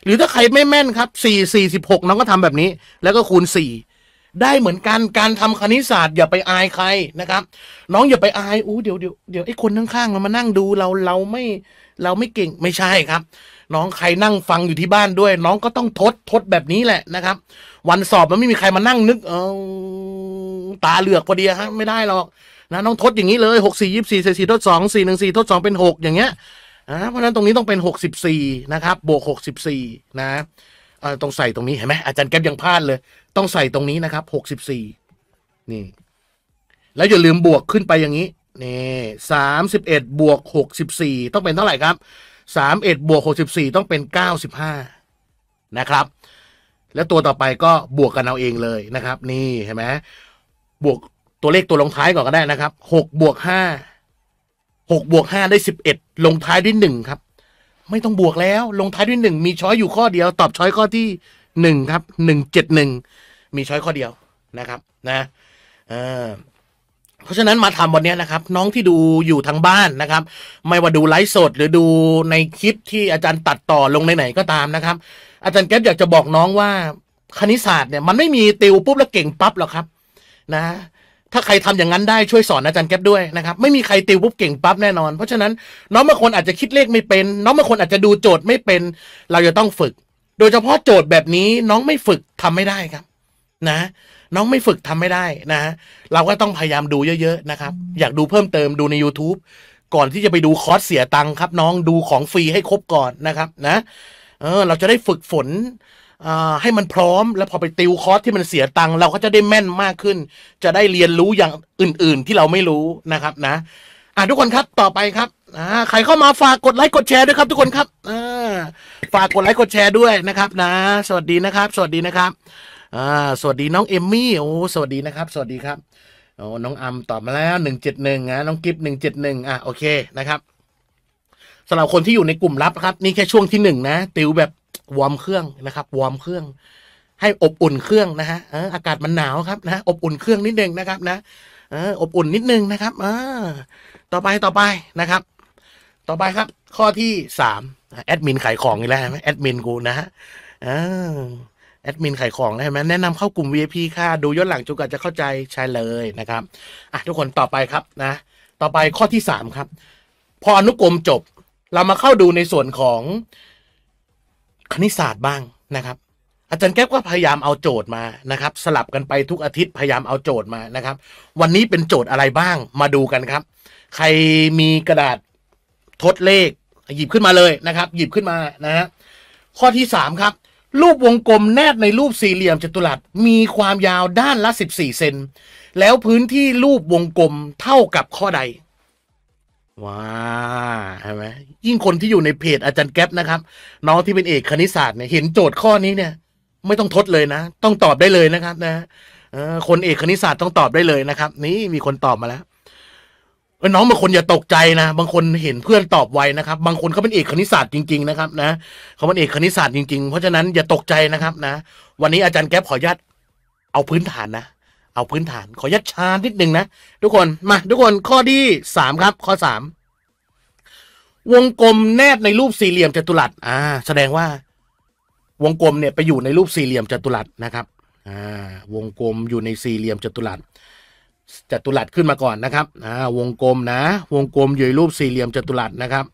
หรือถ้าใครไม่แม่นครับสี่สี่สิบหกน้องก็ทำแบบนี้ แล้วก็คูณสี่ได้เหมือนกันการทำคณิตศาสตร์อย่าไปอายใครนะครับ น้องอย่าไปอายอู้เดี๋ยวเดี๋ยวเดี๋ยวไอ้คนข้างๆมันมานั่งดู เราเราไม่เราไม่เก่งไม่ใช่ครับ น้องใครนั่งฟังอยู่ที่บ้านด้วย น้องก็ต้องทดทดแบบนี้แหละนะครับ วันสอบมันไม่มีใครมานั่งนึกเออตาเหลือกพอดีครับไม่ได้หรอกนะต้องทดอย่างนี้เลยหกสี่ยี่สี่เศษสี่ทดสองสี่หนึ่งสี่ทดสองเป็นหกอย่างเงี้ยนะเพราะนั้นตรงนี้ต้องเป็นหกสิบสี่นะครับ บวกหกสิบสี่นะเออต้องใส่ตรงนี้เห็นไหมอาจารย์แก๊ปยังพลาดเลย ต้องใส่ตรงนี้นะครับหกสิบสี่นี่ แล้วอย่าลืมบวกขึ้นไปอย่างนี้นี่สามสิบเอ็ดบวกหกสิบสี่ต้องเป็นเท่าไหร่ครับสามเอ็ดบวกหกสิบสี่ต้องเป็นเก้าสิบห้านะครับแล้วตัวต่อไปก็บวกกันเอาเองเลยนะครับ นี่เห็นไหมบวก ตัวเลขตัวลงท้ายก่อนก็ได้นะครับหกบวกห้าหกบวกห้าได้สิบเอ็ดลงท้ายด้วยหนึ่งครับ ไม่ต้องบวกแล้วลงท้ายด้วยหนึ่งมีช้อยอยู่ข้อเดียว ตอบช้อยข้อที่หนึ่งครับหนึ่งเจ็ดหนึ่งมีช้อยข้อเดียวนะครับนะเออเพราะฉะนั้นมาทำวันนี้นะครับ น้องที่ดูอยู่ทางบ้านนะครับ ไม่ว่าดูไลฟ์สดหรือดูในคลิปที่อาจารย์ตัดต่อลงในไหนก็ตามนะครับ อาจารย์แก๊ปอยากจะบอกน้องว่าคณิตศาสตร์เนี่ยมันไม่มีติวปุ๊บแล้วเก่งปั๊บหรอกครับนะถ้าใครทำอย่างนั้นได้ช่วยสอน อาจารย์แก๊ปด้วยนะครับ ไม่มีใครติวปุ๊บเก่งปั๊บแน่นอนเพราะฉะนั้นน้องบางคนอาจจะคิดเลขไม่เป็น น้องบางคนอาจจะดูโจทย์ไม่เป็น เราจะต้องฝึก โดยเฉพาะโจทย์แบบนี้น้องไม่ฝึกทำไม่ได้ครับ นะ น้องไม่ฝึกทำไม่ได้นะ เราก็ต้องพยายามดูเยอะๆนะครับ อยากดูเพิ่มเติมดูใน YouTube ก่อนที่จะไปดูคอร์สเสียตังค์ครับ น้องดูของฟรีให้ครบก่อนนะครับนะ เออเราจะได้ฝึกฝนให้มันพร้อม แล้วพอไปติวคอร์สที่มันเสียตังค์เราก็จะได้แม่นมากขึ้น จะได้เรียนรู้อย่างอื่น ๆที่เราไม่รู้นะครับ นะ อ่ะทุกคนครับต่อไปครับอ่าใครเข้ามาฝากกดไลค์กดแชร์ด้วยครับ ทุกคนครับอ่าฝากกดไลค์กดแชร์ด้วยนะครับ นะสวัสดีนะครับ สวัสดีนะครับอ่าสวัสดีน้องเอมมี่โอ้สวัสดีนะครับ สวัสดีครับโอ้น้องอัมตอบมาแล้วหนึ่งเจ็ดหนึ่งนะน้องกิฟหนึ่งเจ็ดหนึ่งอ่ะโอเคนะครับสำหรับคนที่อยู่ในกลุ่มลับครับ นี่แค่ช่วงที่หนึ่งนะติวแบบวอร์มเครื่องนะครับ วอร์มเครื่อง ให้อบอุ่นเครื่องนะฮะอากาศมันหนาวครับนะ อบอุ่นเครื่องนิดนึงนะครับ นะอบ อุ่นนิด นึงนะครับอต่อไปต่อไปนะครับ ต่อไปครับ ข้อที่สามแอดมินขายของอีกแล้วแอดมินกูนะฮะแอดมินขายของได้ไหมแนะนำเข้ากลุ่ม VIP ค่ะดูย้อนหลังจุกัดจจะเข้าใจใช่เลยนะครับอ่ะทุกคนต่อไปครับนะ ต่อไปข้อที่สามครับ พออนุกรมจบ เรามาเข้าดูในส่วนของคณิตศาสตร์บ้างนะครับ อาจารย์แก้วก็พยายามเอาโจทย์มานะครับ สลับกันไปทุกอาทิตย์พยายามเอาโจทย์มานะครับ วันนี้เป็นโจทย์อะไรบ้างมาดูกันครับ ใครมีกระดาษทดเลข หยิบขึ้นมาเลยนะครับ หยิบขึ้นมานะฮะข้อที่สามครับ รูปวงกลมแนบในรูปสี่เหลี่ยมจัตุรัสมีความยาวด้านละสสิบี่เซนแล้วพื้นที่รูปวงกลมเท่ากับข้อใดว้าใช่ไหมยิ่งคนที่อยู่ในเพจอาจารย์แก๊ปนะครับน้องที่เป็นเอกคณิตศาสตร์เนี่ยเห็นโจทย์ข้อนี้เนี่ย ไม่ต้องทดเลยนะต้องตอบได้เลยนะครับ นะคนเอกคณิตศาสตร์ต้องตอบได้เลยนะครับ นี่มีคนตอบมาแล้วน้องบางคนอย่าตกใจนะบางคนเห็นเพื่อนตอบไวนะครับ บางคนเขาเป็นเอกคณิตศาสตร์จริง ๆนะครับ นะเขาเป็นเอกคณิตศาสตร์จริงๆเพราะฉะนั้นอย่าตกใจนะครับ นะ วันนี้อาจารย์แก๊ปขออนุญาตเอาพื้นฐานนะเอาพื้นฐานขอยัดชานิดหนึ่งนะทุกคนมาทุกคนข้อที่สามครับ ข้อสามวงกลมแนบในรูปสี่เหลี่ยมจัตุรัสอ่าแสดงว่า วงกลมเนี่ยไปอยู่ในรูปสี่เหลี่ยมจัตุรัสนะครับอ่าวงกลมอยู่ในสี่เหลี่ยมจัตุรัสจัตุรัสขึ้นมาก่อนนะครับอ่าวงกลมนะ วงกลมอยู่ในรูปสี่เหลี่ยมจัตุรัสนะครับ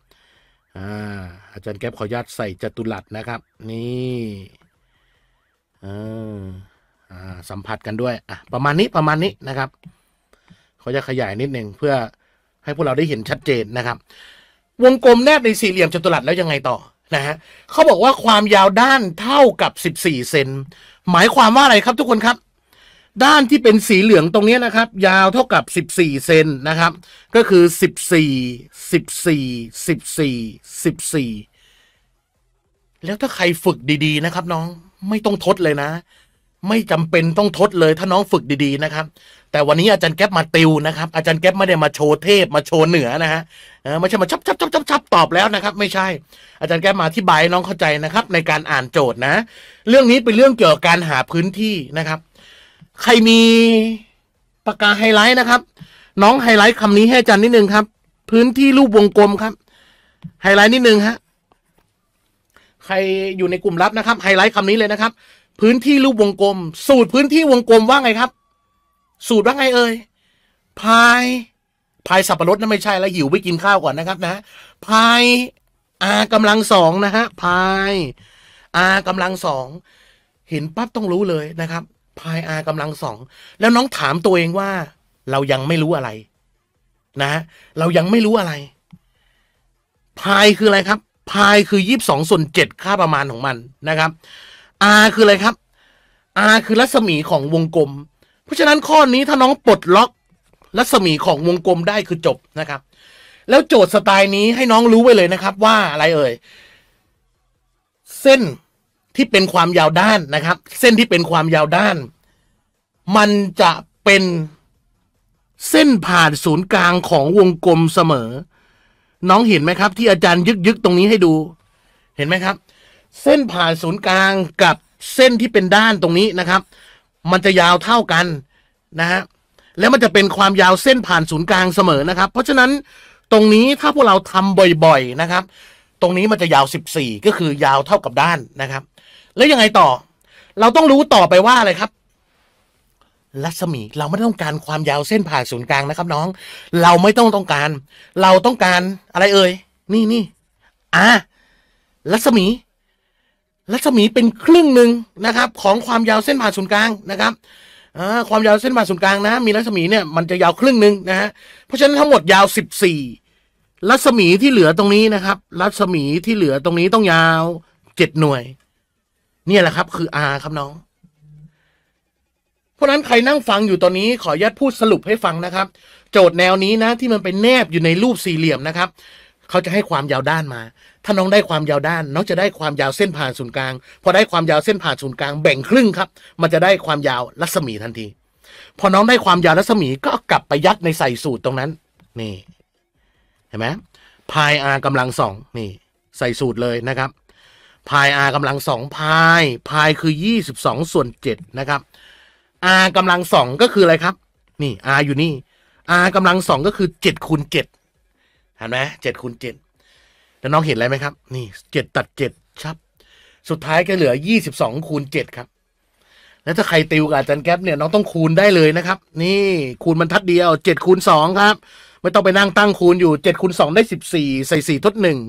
อ่าอาจารย์แก๊ปขอยัดญาตใส่จัตุรัสนะครับ นี่อ่าสัมผัสกันด้วยอ่ะประมาณนี้ประมาณนี้นะครับเขาจะขยายนิดหนึ่งเพื่อให้พวกเราได้เห็นชัดเจนนะครับ วงกลมแนบในสี่เหลี่ยมจัตุรัสแล้วยังไงต่อนะฮะเขาบอกว่าความยาวด้านเท่ากับ14เซนหมายความว่าอะไรครับทุกคนครับ ด้านที่เป็นสีเหลืองตรงนี้นะครับ ยาวเท่ากับ14เซนนะครับ ก็คือ14 14 14 14แล้วถ้าใครฝึกดีๆนะครับ น้องไม่ต้องทดเลยนะไม่จำเป็นต้องทดเลยถ้าน้องฝึกดีๆนะครับ แต่วันนี้อาจารย์แก๊ปมาติวนะครับ อาจารย์แก๊ปไม่ได้มาโชว์เทพมาโชว์เหนือนะฮะไม่ใช่มาชับชับชับชับชับตอบแล้วนะครับ ไม่ใช่อาจารย์แก๊ปมาอธิบายน้องเข้าใจนะครับ ในการอ่านโจทย์นะเรื่องนี้เป็นเรื่องเกี่ยวกับการหาพื้นที่นะครับ ใครมีปากกาไฮไลท์นะครับ น้องไฮไลท์คำนี้ให้อาจารย์นิดนึงครับ พื้นที่รูปวงกลมครับ ไฮไลท์นิดนึงฮะใครอยู่ในกลุ่มลับนะครับไฮไลท์คำนี้เลยนะครับพื้นที่รูปวงกลม สูตรพื้นที่วงกลมว่าไงครับ สูตรว่าไงเอ่ยพาย พายสับปะรดนั่นไม่ใช่แล้วหิวไปกินข้าวก่อนนะครับนะพายอากำลังสองนะฮะพายอากำลังสองเห็นปั๊บต้องรู้เลยนะครับพายอากำลังสองแล้วน้องถามตัวเองว่า เรายังไม่รู้อะไรนะเรายังไม่รู้อะไรพายคืออะไรครับ พายคือยีิบสองส่วนเจ็ดค่าประมาณของมันนะครับ R คืออะไรครับ R คือรัศมีของวงกลม เพราะฉะนั้นข้อนี้ถ้าน้อง ปลดล็อกรัศมีของวงกลมได้คือจบนะครับ แล้วโจทย์สไตล์นี้ให้น้องรู้ ไว้เลยนะครับ ว่าอะไรเอ่ยเส้นที่เป็นความยาวด้านนะครับ เส้นที่เป็นความยาวด้าน มันจะเป็นเส้นผ่านศูนย์กลางของวงกลมเสมอ น้องเห็นไหมครับ ที่อาจารย์ยึกยึกตรงนี้ให้ดู เห็นไหมครับเส้นผ่านศูนย์กลางกับเส้นที่เป็นด้านตรงนี้นะครับ มันจะยาวเท่ากันนะฮะแล้วมันจะเป็นความยาวเส้นผ่านศูนย์กลางเสมอนะครับ เพราะฉะนั้นตรงนี้ถ้าพวกเราทำบ่อย ๆนะครับ ตรงนี้มันจะยาว 14 ก็คือยาวเท่ากับด้านนะครับ แล้วยังไงต่อ เราต้องรู้ต่อไปว่าอะไรครับ รัศมีเราไม่ต้องการความยาวเส้นผ่านศูนย์กลางนะครับ น้อง เราไม่ต้องต้องการ เราต้องการอะไรเอ่ยนี่นี่อ่ะรัศมีรัศมีเป็นครึ่งหนึ่งนะครับ ของความยาวเส้นผ่านศูนย์กลางนะครับความยาวเส้นผ่านศูนย์กลางนะมีรัศมีเนี่ยมันจะยาวครึ่งหนึ่งนะฮะเพราะฉะนั้นทั้งหมดยาว 14รัศมีที่เหลือตรงนี้นะครับ รัศมีที่เหลือตรงนี้ต้องยาวเจ็ดหน่วย เนี่ยแหละครับคือ R ครับน้อง เพราะนั้นใครนั่งฟังอยู่ตอนนี้ขออนุญาตพูดสรุปให้ฟังนะครับ โจทย์แนวนี้นะ ที่มันเป็นแนบอยู่ในรูปสี่เหลี่ยมนะครับ เขาจะให้ความยาวด้านมาถ้าน้องได้ความยาวด้านน้องจะได้ความยาวเส้นผ่านศูนย์กลางพอได้ความยาวเส้นผ่านศูนย์กลางแบ่งครึ่งครับมันจะได้ความยาวรัศมีทันที พอน้องได้ความยาวรัศมีก็กลับไปยัดในใส่สูตรตรงนั้นนี่เห็นไหมพายอากำลังสองนี่ใส่สูตรเลยนะครับพายอากำลังสองพายพายคือยี่สิบสองส่วนเจ็ดนะครับอากำลังสองก็คืออะไรครับนี่อาร์อยู่นี่อากำลังสองก็คือเจ็ดคูณเจ็ดเห็นไหมเจ็ดคูณเจ็ดแล้วน้องเห็นอะไรไหมครับ นี่เจ็ดตัดเจ็ดชับ สุดท้ายก็เหลือยี่สิบสองคูณเจ็ดครับ แล้วถ้าใครติวกับอาจารย์แก๊ปเนี่ยน้องต้องคูณได้เลยนะครับ นี่คูณบรรทัดเดียวเจ็ดคูณสองครับ ไม่ต้องไปนั่งตั้งคูณอยู่เจ็ดคูณสองได้สิบสี่ใส่สี่ทดหนึ่ง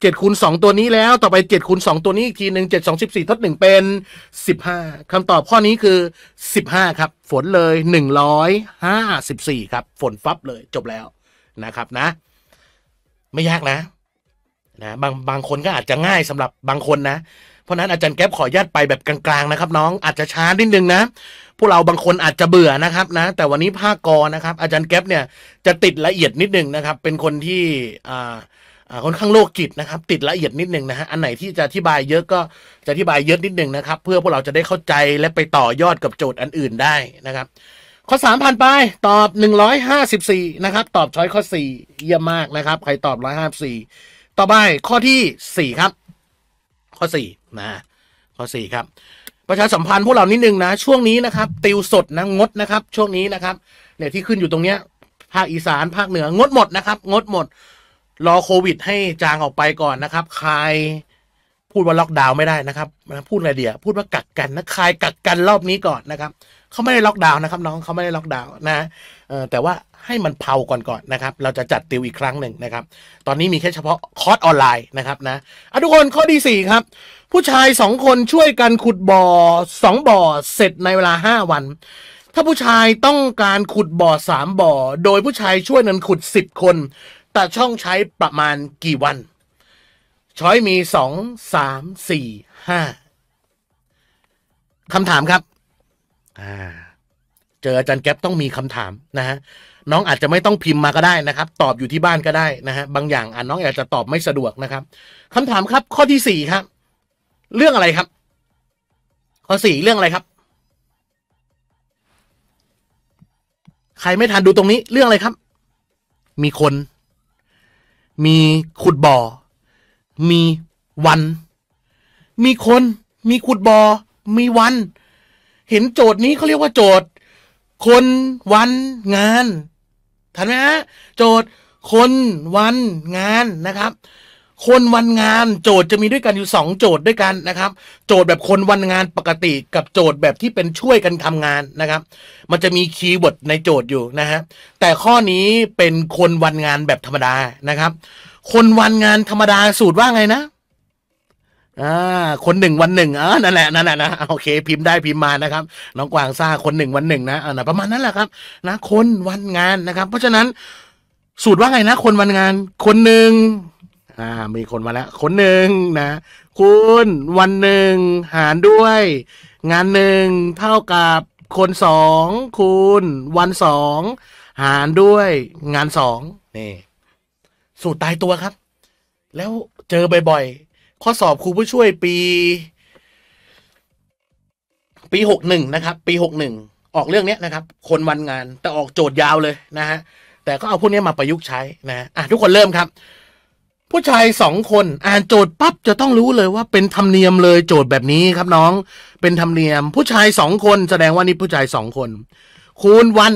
เจ็ดคูณสองตัวนี้แล้ว ต่อไปเจ็ดคูณสองตัวนี้อีกทีหนึ่งเจ็ดสองสิบสี่ทดหนึ่งเป็นสิบห้าคำตอบข้อนี้คือสิบห้าครับ ฝนเลยหนึ่งร้อยห้าสิบสี่ครับ ฝนฟับเลยจบแล้วนะครับ นะ ไม่ยากนะนะบางบางคนก็อาจจะง่ายสำหรับบางคนนะ เพราะนั้นอาจารย์แก๊ปขอญาตไปแบบกลางๆนะครับน้องอาจจะช้านิดนึงนะ พวกเราบางคนอาจจะเบื่อนะครับนะ แต่วันนี้ภาคกอนะครับอาจารย์แก๊ปเนี่ยจะติดละเอียดนิดนึงนะครับ เป็นคนที่อ่าค่อนข้างโลกกิจนะครับ ติดละเอียดนิดนึงนะฮะ อันไหนที่จะอธิบายเยอะก็จะอธิบายเยอะนิดนึงนะครับเพื่อพวกเราจะได้เข้าใจและไปต่อยอดกับโจทย์อันอื่นได้นะครับ ข้อสามผ่านไปตอบหนึ่งร้อยหาสิบสี่นะครับตอบช้อยข้อสี่เยี่ยมมากนะครับใครตอบร้อยหาสสี่ต่อไปข้อที่สี่ครับ ข้อสี่นะข้อสี่ครับ ประชาสัมพันธ์พวกเรานิดนึงนะ ช่วงนี้นะครับติวสดนะงดนะครับ ช่วงนี้นะครับเนี่ยที่ขึ้นอยู่ตรงเนี้ยภาคอีสานภาคเหนืองดหมดนะครับ งดหมด รอโควิดให้จางออกไปก่อนนะครับคลายพูดว่าล็อกดาวน์ไม่ได้นะครับ พูดอะไรเดียวพูดว่ากักกันนะคลายกักกันรอบนี้ก่อนนะครับเขาไม่ได้ล็อกดาวน์นะครับ น้องเขาไม่ได้ล็อกดาวน์นะแต่ว่าให้มันเผาก่อนก่อนนะครับ เราจะจัดติวอีกครั้งหนึ่งนะครับ ตอนนี้มีแค่เฉพาะคอร์สออนไลน์นะครับนะอ่ะทุกคนข้อดีสี่ครับ ผู้ชายสองคนช่วยกันขุดบ่อสองบ่อ เสร็จในเวลาห้าวัน ถ้าผู้ชายต้องการขุด บ่อสามบ่อ โดยผู้ชายช่วยนั้นขุดสิบคน แต่ช่องใช้ประมาณกี่วัน ช้อยมีสสสองามี่ห้าคำถามครับอ่าเจออาจารย์แก๊ปต้องมีคำถามนะฮะน้องอาจจะไม่ต้องพิมพ์มาก็ได้นะครับ ตอบอยู่ที่บ้านก็ได้นะฮะบางอย่างอ่านน้องอาจจะตอบไม่สะดวกนะครับ คำถามครับ ข้อที่สี่ครับ เรื่องอะไรครับ ข้อสี่เรื่องอะไรครับ ใครไม่ทันดูตรงนี้ เรื่องอะไรครับ มีคน มีขุดบ่อ มีวัน มีคน มีขุดบ่อ มีวัน เห็นโจทย์นี้เขาเรียกว่าโจทย์คนวันงานทันไหมฮะโจทย์คนวันงานนะครับ คนวันงานโจทย์จะมีด้วยกันอยู่2โจทย์ด้วยกันนะครับ โจทย์แบบคนวันงานปกติกับโจทย์แบบที่เป็นช่วยกันทำงานนะครับ มันจะมีคีย์เวิร์ดในโจทย์อยู่นะฮะแต่ข้อนี้เป็นคนวันงานแบบธรรมดานะครับ คนวันงานธรรมดาสูตรว่าไงนะอ่าคนหนึ่งวันหนึ่งอ่านั่นแหละนั่นแหละนะโอเค พิมพ์ได้พิมพ์มานะครับ น้องกวางซ่าคนหนึ่งวันหนึ่งนะอ่านะประมาณนั้นแหละครับนะคนวันงานนะครับ เพราะฉะนั้น สูตรว่าไงนะคนวันงาน คนหนึ่งอ่า มีคนมาแล้วคนหนึ่งนะคุณวันหนึ่งหารด้วย งานหนึ่งเท่ากับคนสองคูณ วันสองหารด้วย งานสองนี่ สูตรตายตัวครับ แล้วเจอบ่อย ๆข้อสอบครูผู้ช่วยปี ปีหกหนึ่งนะครับ ปีหกหนึ่งออกเรื่องเนี้ยนะครับ คนวันงานแต่ออกโจทย์ยาวเลยนะฮะแต่ก็เอาพวกนี้มาประยุกต์ใช้นะอ่ะทุกคนเริ่มครับ ผู้ชายสองคน อ่านโจทย์ปั๊บจะต้องรู้เลยว่า เป็นธรรมเนียมเลย โจทย์แบบนี้ครับ น้องเป็นธรรมเนียมผู้ชายสองคนแสดงว่านี่ผู้ชายสองคน คูณวัน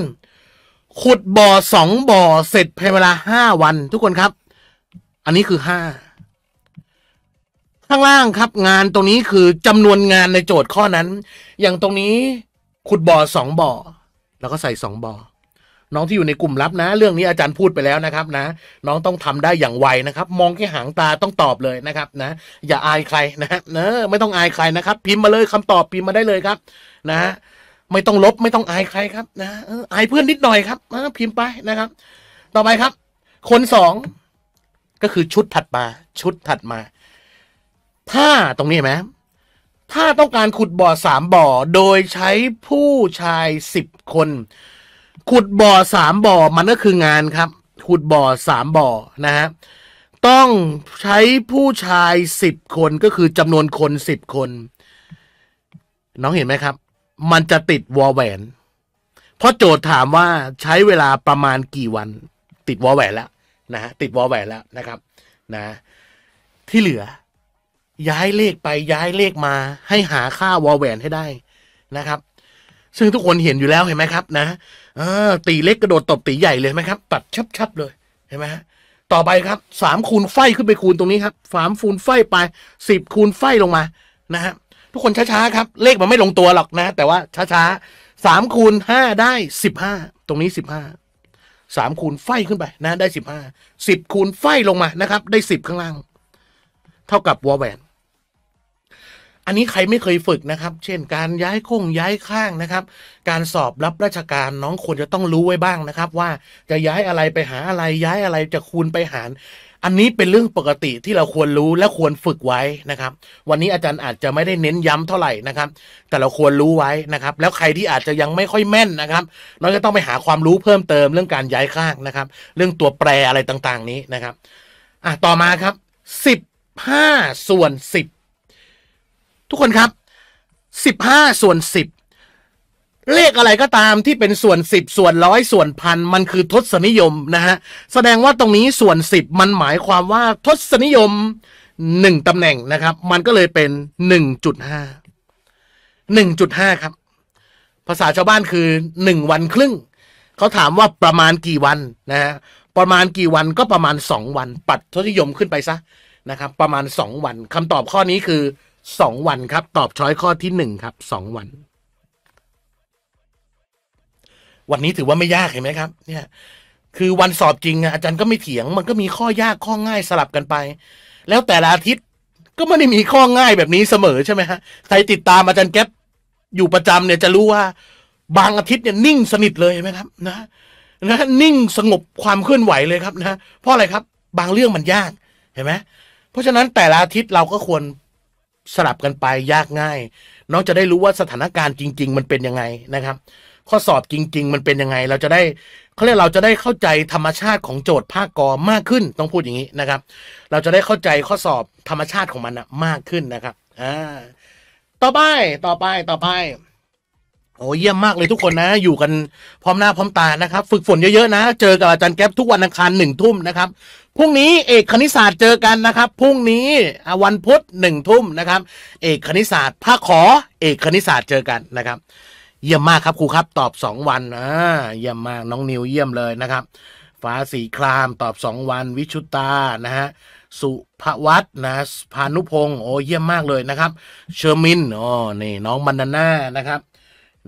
ขุดบ่อสองบ่อเสร็จภายในเวลาห้าวัน ทุกคนครับ อันนี้คือห้าข้างล่างครับงานตรงนี้คือจำนวนงานในโจทย์ข้อนั้น อย่างตรงนี้ขุดบ่อสองบ่อแล้วก็ใส่สองบ่อน้องที่อยู่ในกลุ่มลับนะเรื่องนี้อาจารย์พูดไปแล้วนะครับนะ น้องต้องทำได้อย่างไวนะครับ มองแค่หางตาต้องตอบเลยนะครับ นะ อย่าอายใครนะเนอไม่ต้องอายใครนะครับ พิมพ์มาเลยคำตอบพิมพ์มาได้เลยครับ นะไม่ต้องลบไม่ต้องอายใครครับนะอายเพื่อนนิดหน่อยครับพิมพ์ไปนะครับ ต่อไปครับคนสองก็คือชุดถัดมาชุดถัดมาถ้าตรงนี้ไหมถ้าต้องการขุดบ่อสามบ่อโดยใช้ ผู้ชายสิบคน ขุดบ่อสามบ่อมันก็คืองานครับ ขุดบ่อสามบ่อนะฮะต้องใช้ผู้ชายสิบคนก็คือจำนวนคนสิบคน น้องเห็นไหมครับ มันจะติดวอลแหวน เพราะโจทย์ถามว่าใช้เวลาประมาณกี่วัน ติดวอลแหวนแล้วนะฮะติดวอลแหวนแล้วนะครับนะ ที่เหลือย้ายเลขไปย้ายเลขมาให้หาค่าวอลแวนให้ได้นะครับ ซึ่งทุกคนเห็นอยู่แล้วเห็นไหมครับ นะ เออตีเล็กกระโดดตบตีใหญ่เลยไหมครับตัดชับๆเลยเห็นไหมฮะต่อไปครับสามคูณไฟขึ้นไปคูณตรงนี้ครับสามคูณไฟไปสิบคูณไฟลงมา นะฮะทุกคนช้าๆ ครับ เลขมันไม่ลงตัวหรอกนะ แต่ว่าช้าๆสามคูณห้าได้สิบห้าตรงนี้สิบห้าสามคูณไฟขึ้นไป นะได้สิบห้าสิบคูณไฟลงมานะครับ ได้สิบข้างล่างเท่ากับวอลแวนอันนี้ใครไม่เคยฝึกนะครับ เช่นการย้ายโค้งย้ายข้างนะครับ การสอบรับราชการน้องควรจะต้องรู้ไว้บ้างนะครับ ว่าจะย้ายอะไรไปหาอะไรย้ายอะไรจะคูณไปหาร อันนี้เป็นเรื่องปกติที่เราควรรู้และควรฝึกไว้นะครับ วันนี้อาจารย์อาจจะไม่ได้เน้นย้ำเท่าไหร่นะครับ แต่เราควรรู้ไว้นะครับ แล้วใครที่อาจจะยังไม่ค่อยแม่นนะครับน้องจะต้องไปหาความรู้เพิ่มเติมเรื่องการย้ายข้างนะครับ เรื่องตัวแปรอะไรต่างๆ นี้นะครับอ่ะต่อมาครับสิบห้าส่วนสิบทุกคนครับสิบห้าส่วนสิบเลขอะไรก็ตามที่เป็นส่วนสิบส่วนร้อยส่วนพันมันคือทศนิยมนะฮะแสดงว่าตรงนี้ส่วนสิบมันหมายความว่าทศนิยมหนึ่งตำแหน่งนะครับมันก็เลยเป็นหนึ่งจุดห้าหนึ่งจุดห้าครับภาษาชาวบ้านคือหนึ่งวันครึ่งเขาถามว่าประมาณกี่วันนะฮะประมาณกี่วันก็ประมาณสองวัน ปัดทศนิยมขึ้นไปซะนะครับ ประมาณสองวันคำตอบข้อนี้คือสองวันครับ ตอบ ช้อยข้อที่หนึ่งครับสองวัน วันนี้ถือว่าไม่ยากเห็นไหมครับเนี่ยคือวันสอบจริงอาจารย์ก็ไม่เถียง มันก็มีข้อยากข้อง่ายสลับกันไป แล้วแต่ละอาทิตย์ก็ไม่ได้มีข้อง่ายแบบนี้เสมอใช่ไหมฮะใครติดตามอาจารย์แก๊ปอยู่ประจำเนี่ยจะรู้ว่า บางอาทิตย์เนี่ยนิ่งสนิทเลยไหมครับนะนะนิ่งสงบความเคลื่อนไหวเลยครับนะเพราะอะไรครับ บางเรื่องมันยากเห็นไหมเพราะฉะนั้นแต่ละอาทิตย์เราก็ควรสลับกันไปยากง่าย น้อง จะได้รู้ว่าสถานการณ์จริง ๆ มันเป็นยังไงนะครับ ข้อสอบจริง ๆ มันเป็นยังไง เราจะได้เขาเรียกเราจะได้เข้าใจธรรมชาติของโจทย์ภาคกอมากขึ้น ต้องพูดอย่างนี้นะครับ เราจะได้เข้าใจข้อสอบธรรมชาติของมันนะมากขึ้นนะครับอ่าต่อไปต่อไปต่อไปโอ้เยี่ยมมากเลยทุกคนนะ อยู่กันพร้อมหน้าพร้อมตานะครับฝึกฝนเยอะๆ นะ เจอกับอาจารย์แก๊ปทุกวันอังคารหนึ่งทุ่มนะครับพรุ่งนี้เอกคณิตศาสตร์เจอกันนะครับพรุ่งนี้ วันพุธหนึ่งทุ่มนะครับ เอกคณิตศาสตร์ภาคขอเอกคณิตศาสตร์เจอกันนะครับ เยี่ยมมากครับครูครับ ตอบสองวันอ่าเยี่ยมมากน้องนิวเยี่ยมเลยนะครับฟ้าสีคราม ตอบสองวัน วิชุตานะฮะสุภวัฒนะพานุพงศ์โอ้เยี่ยมมากเลยนะครับ เชอร์มินอ๋อนี่ น้องบันนาน่านะครับ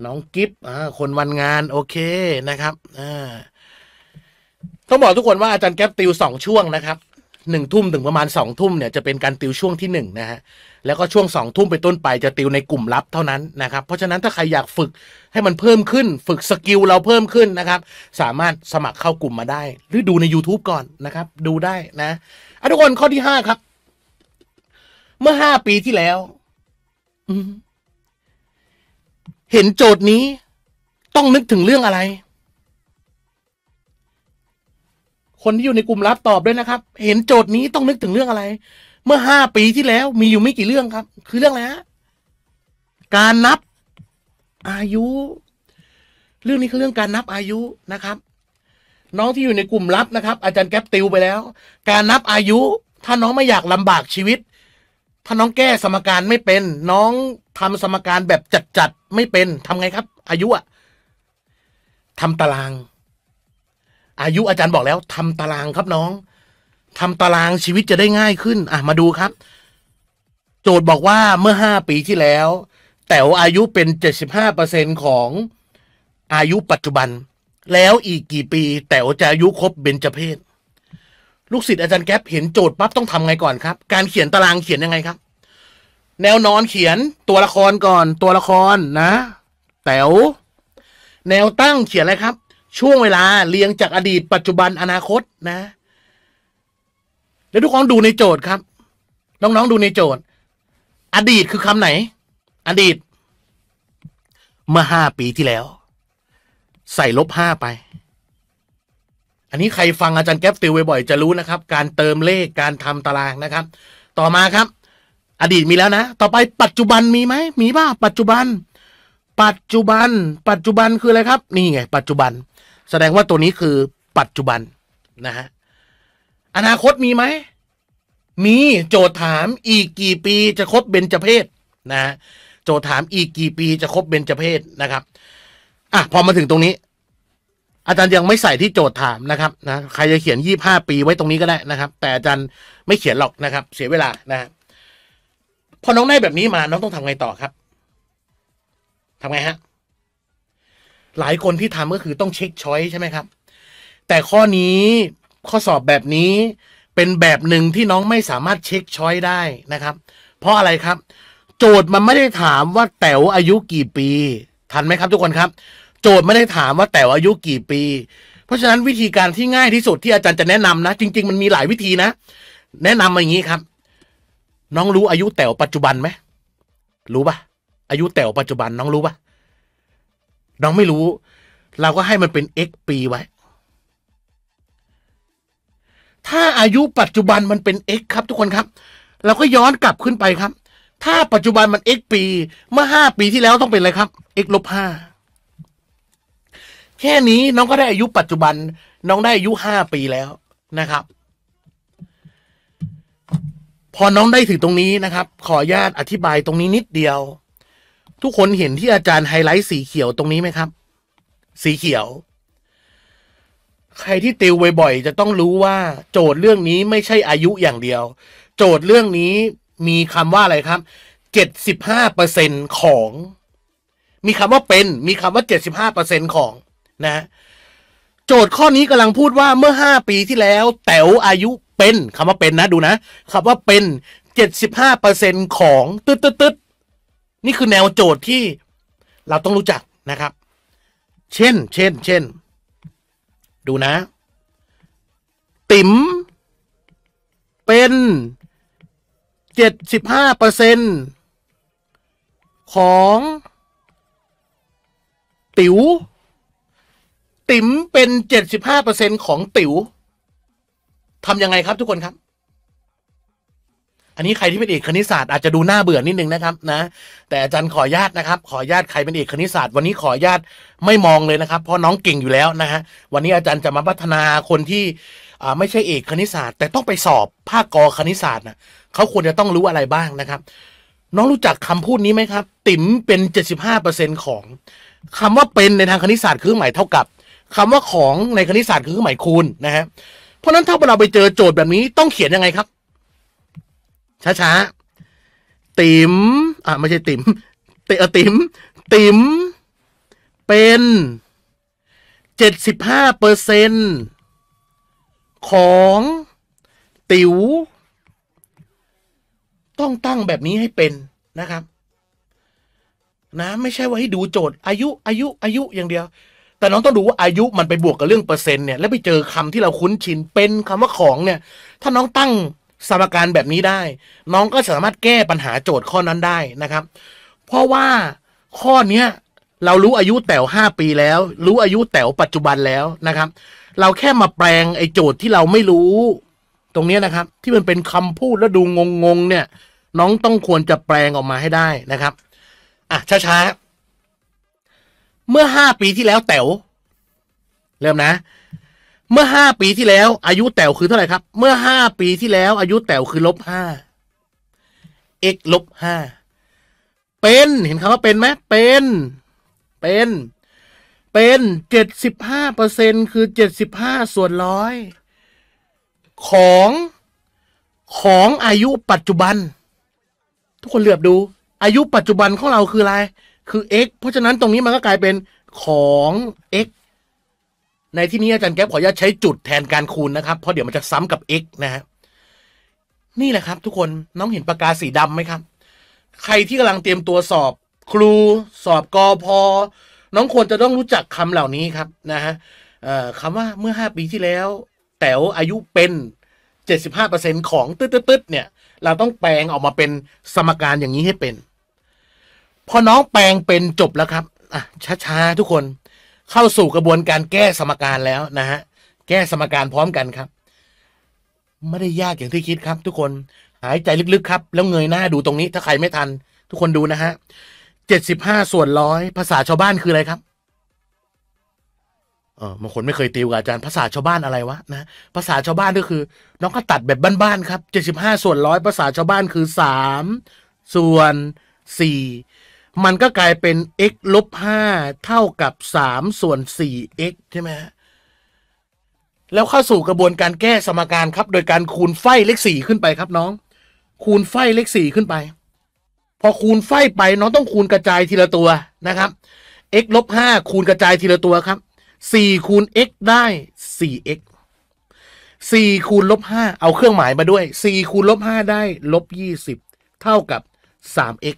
น้องกิฟต์คนวันงานโอเคนะครับอ่าต้องบอกทุกคนว่าอาจารย์แก๊ปติวสองช่วงนะครับหนึ่งทุ่มถึงประมาณสองทุ่มเนี่ยจะเป็นการติวช่วงที่หนึ่งนะฮะแล้วก็ช่วงสองทุ่มไปต้นไปจะติวในกลุ่มลับเท่านั้นนะครับ เพราะฉะนั้นถ้าใครอยากฝึกให้มันเพิ่มขึ้น ฝึกสกิลเราเพิ่มขึ้นนะครับ สามารถสมัครเข้ากลุ่มมาได้ หรือดูใน YouTube ก่อนนะครับ ดูได้นะอะทุกคนข้อที่ห้าครับ เมื่อห้าปีที่แล้วเห็นโจทย์นี้ ต้องนึกถึงเรื่องอะไรคน ที่ อยู่ในกลุ่มลับ ตอบด้วยนะครับ เห็นโจทย์นี้ต้อง นึกถึงเรื่องอะไร เมื่อห้าปีที่แล้วมีอยู่ไม่กี่เรื่องครับ คือเรื่องอะไรฮะการนับอายุ เรื่องนี้คือเรื่องการนับอายุนะครับ น้องที่อยู่ในกลุ่มลับ นะครับ อาจารย์แก๊ปติว ไปแล้ว การนับอายุ ถ้าน้องไม่อยากลำบากชีวิต ถ้าน้องแก้สมการไม่เป็น น้องทำสมการแบบจัดๆไม่เป็น ทำไงครับ อายุอะทำตารางอายุอาจารย์บอกแล้ว ทำตารางครับน้อง ทำตารางชีวิตจะได้ง่ายขึ้น อ่ะมาดูครับ โจทย์บอกว่าเมื่อห้าปีที่แล้ว แต่วอายุเป็นเจ็ดสิบห้าเปอร์เซ็นของอายุปัจจุบัน แล้วอีกกี่ปี แต่วจะ อายุ ครบเบญจเพศลูกศิษย์ อาจารย์แก๊ปเห็นโจทย์ ปั๊บ ต้องทำไงก่อนครับ การเขียนตารางเขียนยังไงครับ แนวนอนเขียนตัวละครก่อน ตัวละครนะ แต๋วแนวตั้งเขียนอะไรครับช่วงเวลาเรียงจากอดีต ปัจจุบันอนาคตนะแล้วทุกคนดูในโจทย์ครับน้องๆดูในโจทย์ อดีตคือคำไหน อดีต เมื่อห้าปีที่แล้ว ใส่ลบห้าไป อันนี้ใครฟังอาจารย์แก๊ปติวบ่อยจะรู้นะครับ การเติมเลขการทำตารางนะครับ ต่อมาครับ อดีตมีแล้วนะ ต่อไปปัจจุบันมีไหมมีบ้าปัจจุบัน ปัจจุบัน ปัจจุบันคืออะไรครับนี่ไงปัจจุบันแสดงว่าตัวนี้คือปัจจุบันนะฮะอนาคตมีไหมมีโจทย์ถาม อีกกี่ปีจะครบเบญจเพศนะ โจทย์ถาม อีกกี่ปี จะครบเบญจเพศนะครับ อ่ะพอมาถึงตรงนี้ อาจารย์ยังไม่ใส่ที่โจทย์ถามนะครับ นะใครจะเขียนยี่ห้าปีไว้ตรงนี้ก็ได้นะครับ แต่อาจารย์ไม่เขียนหรอกนะครับ เสียเวลานะพอน้องได้แบบนี้มาน้องต้องทำไงต่อครับทำไงฮะหลายคนที่ทำก็คือต้องเช็คช้อยใช่ไหมครับ แต่ข้อนี้ข้อสอบแบบนี้เป็นแบบหนึ่งที่น้องไม่สามารถเช็คช้อยได้นะครับ เพราะอะไรครับ โจทย์มันไม่ได้ถามว่าแต๋วอายุกี่ปี ทันไหมครับทุกคนครับ โจทย์ไม่ได้ถามว่าแต๋วอายุกี่ปี เพราะฉะนั้นวิธีการที่ง่ายที่สุดที่อาจารย์จะแนะนำนะจริงๆ มันมีหลายวิธีนะ แนะนำอย่างนี้ครับ น้องรู้อายุแต๋วปัจจุบันไหมรู้ปะอายุแต๋วปัจจุบัน น้องรู้ปะเราไม่รู้ เราก็ให้มันเป็น x ปีไว้ ถ้าอายุปัจจุบันมันเป็น x ครับทุกคนครับ เราก็ย้อนกลับขึ้นไปครับ ถ้าปัจจุบันมัน x ปี เมื่อห้าปีที่แล้วต้องเป็นอะไรครับ x ลบห้าแค่นี้น้องก็ได้อายุปัจจุบัน น้องได้อายุห้าปีแล้วนะครับ พอน้องได้ถึงตรงนี้นะครับ ขออนุญาตอธิบายตรงนี้นิดเดียวทุกคนเห็นที่อาจารย์ไฮไลท์สีเขียวตรงนี้ไหมครับ สีเขียว ใครที่ติวบ่อยๆจะต้องรู้ว่า โจทย์เรื่องนี้ไม่ใช่อายุอย่างเดียว โจทย์เรื่องนี้มีคำว่าอะไรครับเจ็ดสิบห้าเปอร์เซ็นของ มีคำว่าเป็นมีคำว่าเจ็ดสิบห้าเปอร์เซ็นของนะ โจทย์ข้อนี้กำลังพูดว่าเมื่อห้าปีที่แล้ว แต๋วอายุเป็นคำว่าเป็นนะดูนะคำว่าเป็นเจ็ดสิบห้าเปอร์เซ็นของตึ๊ดตึ๊ดตึ๊ดนี่ คือแนวโจทย์ที่ เราต้องรู้จักนะครับ เช่น เช่น เช่น ดูนะ ติ๋ม เป็นเจ็ดสิบห้าเปอร์เซ็นของ ติ๋ว ติ๋ม เป็นเจ็ดสิบห้าเปอร์เซ็นของ ติ๋วทำยัง ไงครับทุกคนครับอันนี้ใครที่เป็นเอกคณิตศาสตร์อาจจะดูหน้าเบื่อนิดนึงนะครับนะแต่อาจารย์ขอญาตนะครับ ขอญาตใครเป็นเอกคณิตศาสตร์วันนี้ขอญาตไม่มองเลยนะครับ เพราะน้องเก่งอยู่แล้วนะฮะวันนี้อาจารย์จะมาพัฒนาคนที่ไม่ใช่เอกคณิตศาสตร์แต่ต้องไปสอบภาคกอคณิตศาสตร์นะเขาควรจะต้องรู้อะไรบ้างนะครับ น้องรู้จักคำพูดนี้ไหมครับ ติ๋มเป็น 75%ของคำว่าเป็นในทางคณิตศาสตร์คือหมายเท่ากับ คำว่าของในคณิตศาสตร์คือหมายคูณนะฮะเพราะนั้นถ้าเราไปเจอโจทย์แบบนี้ต้องเขียนยังไงครับช้าช้าติ๋มอ่ะไม่ใช่ติ๋มเตอติ๋มติ๋มเป็นเจ็ดสิบห้าเปอร์เซ็นของติว๋ว ต้องตั้งแบบนี้ให้เป็นนะครับ นะ ไม่ใช่ว่าให้ดูโจทย์ อายุ อายุ อายุอย่างเดียว แต่น้องต้องดูว่าอายุมันไปบวกกับเรื่องเปอร์เซ็นต์เนี่ย แล้วไปเจอคำที่เราคุ้นชินเป็นคำว่าของเนี่ย ถ้าน้องตั้งสมการแบบนี้ได้ น้องก็สามารถแก้ปัญหาโจทย์ข้อนั้นได้นะครับ เพราะว่าข้อเนี้ย เรารู้อายุแต๋วห้าปีแล้ว รู้อายุแต๋วปัจจุบันแล้วนะครับ เราแค่มาแปลงไอ้โจทย์ที่เราไม่รู้ ตรงนี้นะครับ ที่มันเป็นคำพูดแล้วดูงงงเนี่ย น้องต้องควรจะแปลงออกมาให้ได้นะครับ อ่ะช้าๆ เมื่อห้าปีที่แล้วแต๋วเริ่มนะเมื่อห้าปีที่แล้ว อายุ แต๋วคือเท่าไหร่ครับ เมื่อห้าปีที่แล้ว อายุแต๋วคือลบห้า x ลบห้าเป็นเห็นคำว่าเป็นไหมเป็น เป็น เป็นเจ็ดสิบห้าเปอร์เซ็นคือเจ็ดสิบห้าส่วนร้อยของของอายุปัจจุบัน ทุกคนเหลือบดูอายุปัจจุบันของเราคืออะไรคือ x เพราะฉะนั้นตรงนี้มันก็กลายเป็นของ x ในที่นี้อาจารย์แก๊ปขออนุญาตใช้จุดแทนการคูณนะครับ เพราะเดี๋ยวมันจะซ้ำกับ x นะฮะนี่แหละครับ ทุกคนน้องเห็นปากกาสีดํำไหมครับ ใครที่กำลังเตรียมตัวสอบครูสอบกอพอ น้องควรจะต้องรู้จักคำเหล่านี้ครับนะฮะคำว่าเมื่อ 5 ปีที่แล้ว แต๋วอายุเป็น 75%ของตืดๆเนี่ย เราต้องแปลงออกมาเป็นสมการอย่างนี้ให้เป็น พอน้องแปลงเป็นจบแล้วครับ อ่ะช้าๆทุกคนเข้าสู่กระบวนการแก้สมการแล้วนะฮะ แก้สมการพร้อมกันครับ ไม่ได้ยากอย่างที่คิดครับ ทุกคน หายใจลึกๆ ครับ แล้วเงยหน้าดูตรงนี้ถ้าใครไม่ทัน ทุกคนดูนะฮะเจ็ดสิบห้าส่วนร้อยภาษาชาวบ้านคืออะไรครับ เออบางคนไม่เคยติวกับอาจารย์ภาษาชาวบ้านอะไรวะนะ ภาษาชาวบ้านก็คือน้องก็ตัดแบบบ้านๆครับเจ็ดสิบห้าส่วนร้อยภาษาชาวบ้านคือสามส่วนสี่มันก็กลายเป็น x ลบห้าเท่ากับสามส่วนสี่ x ใช่ไหมฮะแล้วเข้าสู่กระบวนการแก้สมการครับ โดยการคูณไฟเลขสี่ขึ้นไปครับน้อง คูณไฟเลขสี่ขึ้นไป พอคูณไฟไปน้องต้องคูณกระจายทีละตัวนะครับ x ลบห้าคูณกระจายทีละตัวครับสี่คูณ x ได้สี่ x สี่คูณลบห้าเอาเครื่องหมายมาด้วยสี่คูณลบห้าได้ลบยี่สิบเท่ากับสาม x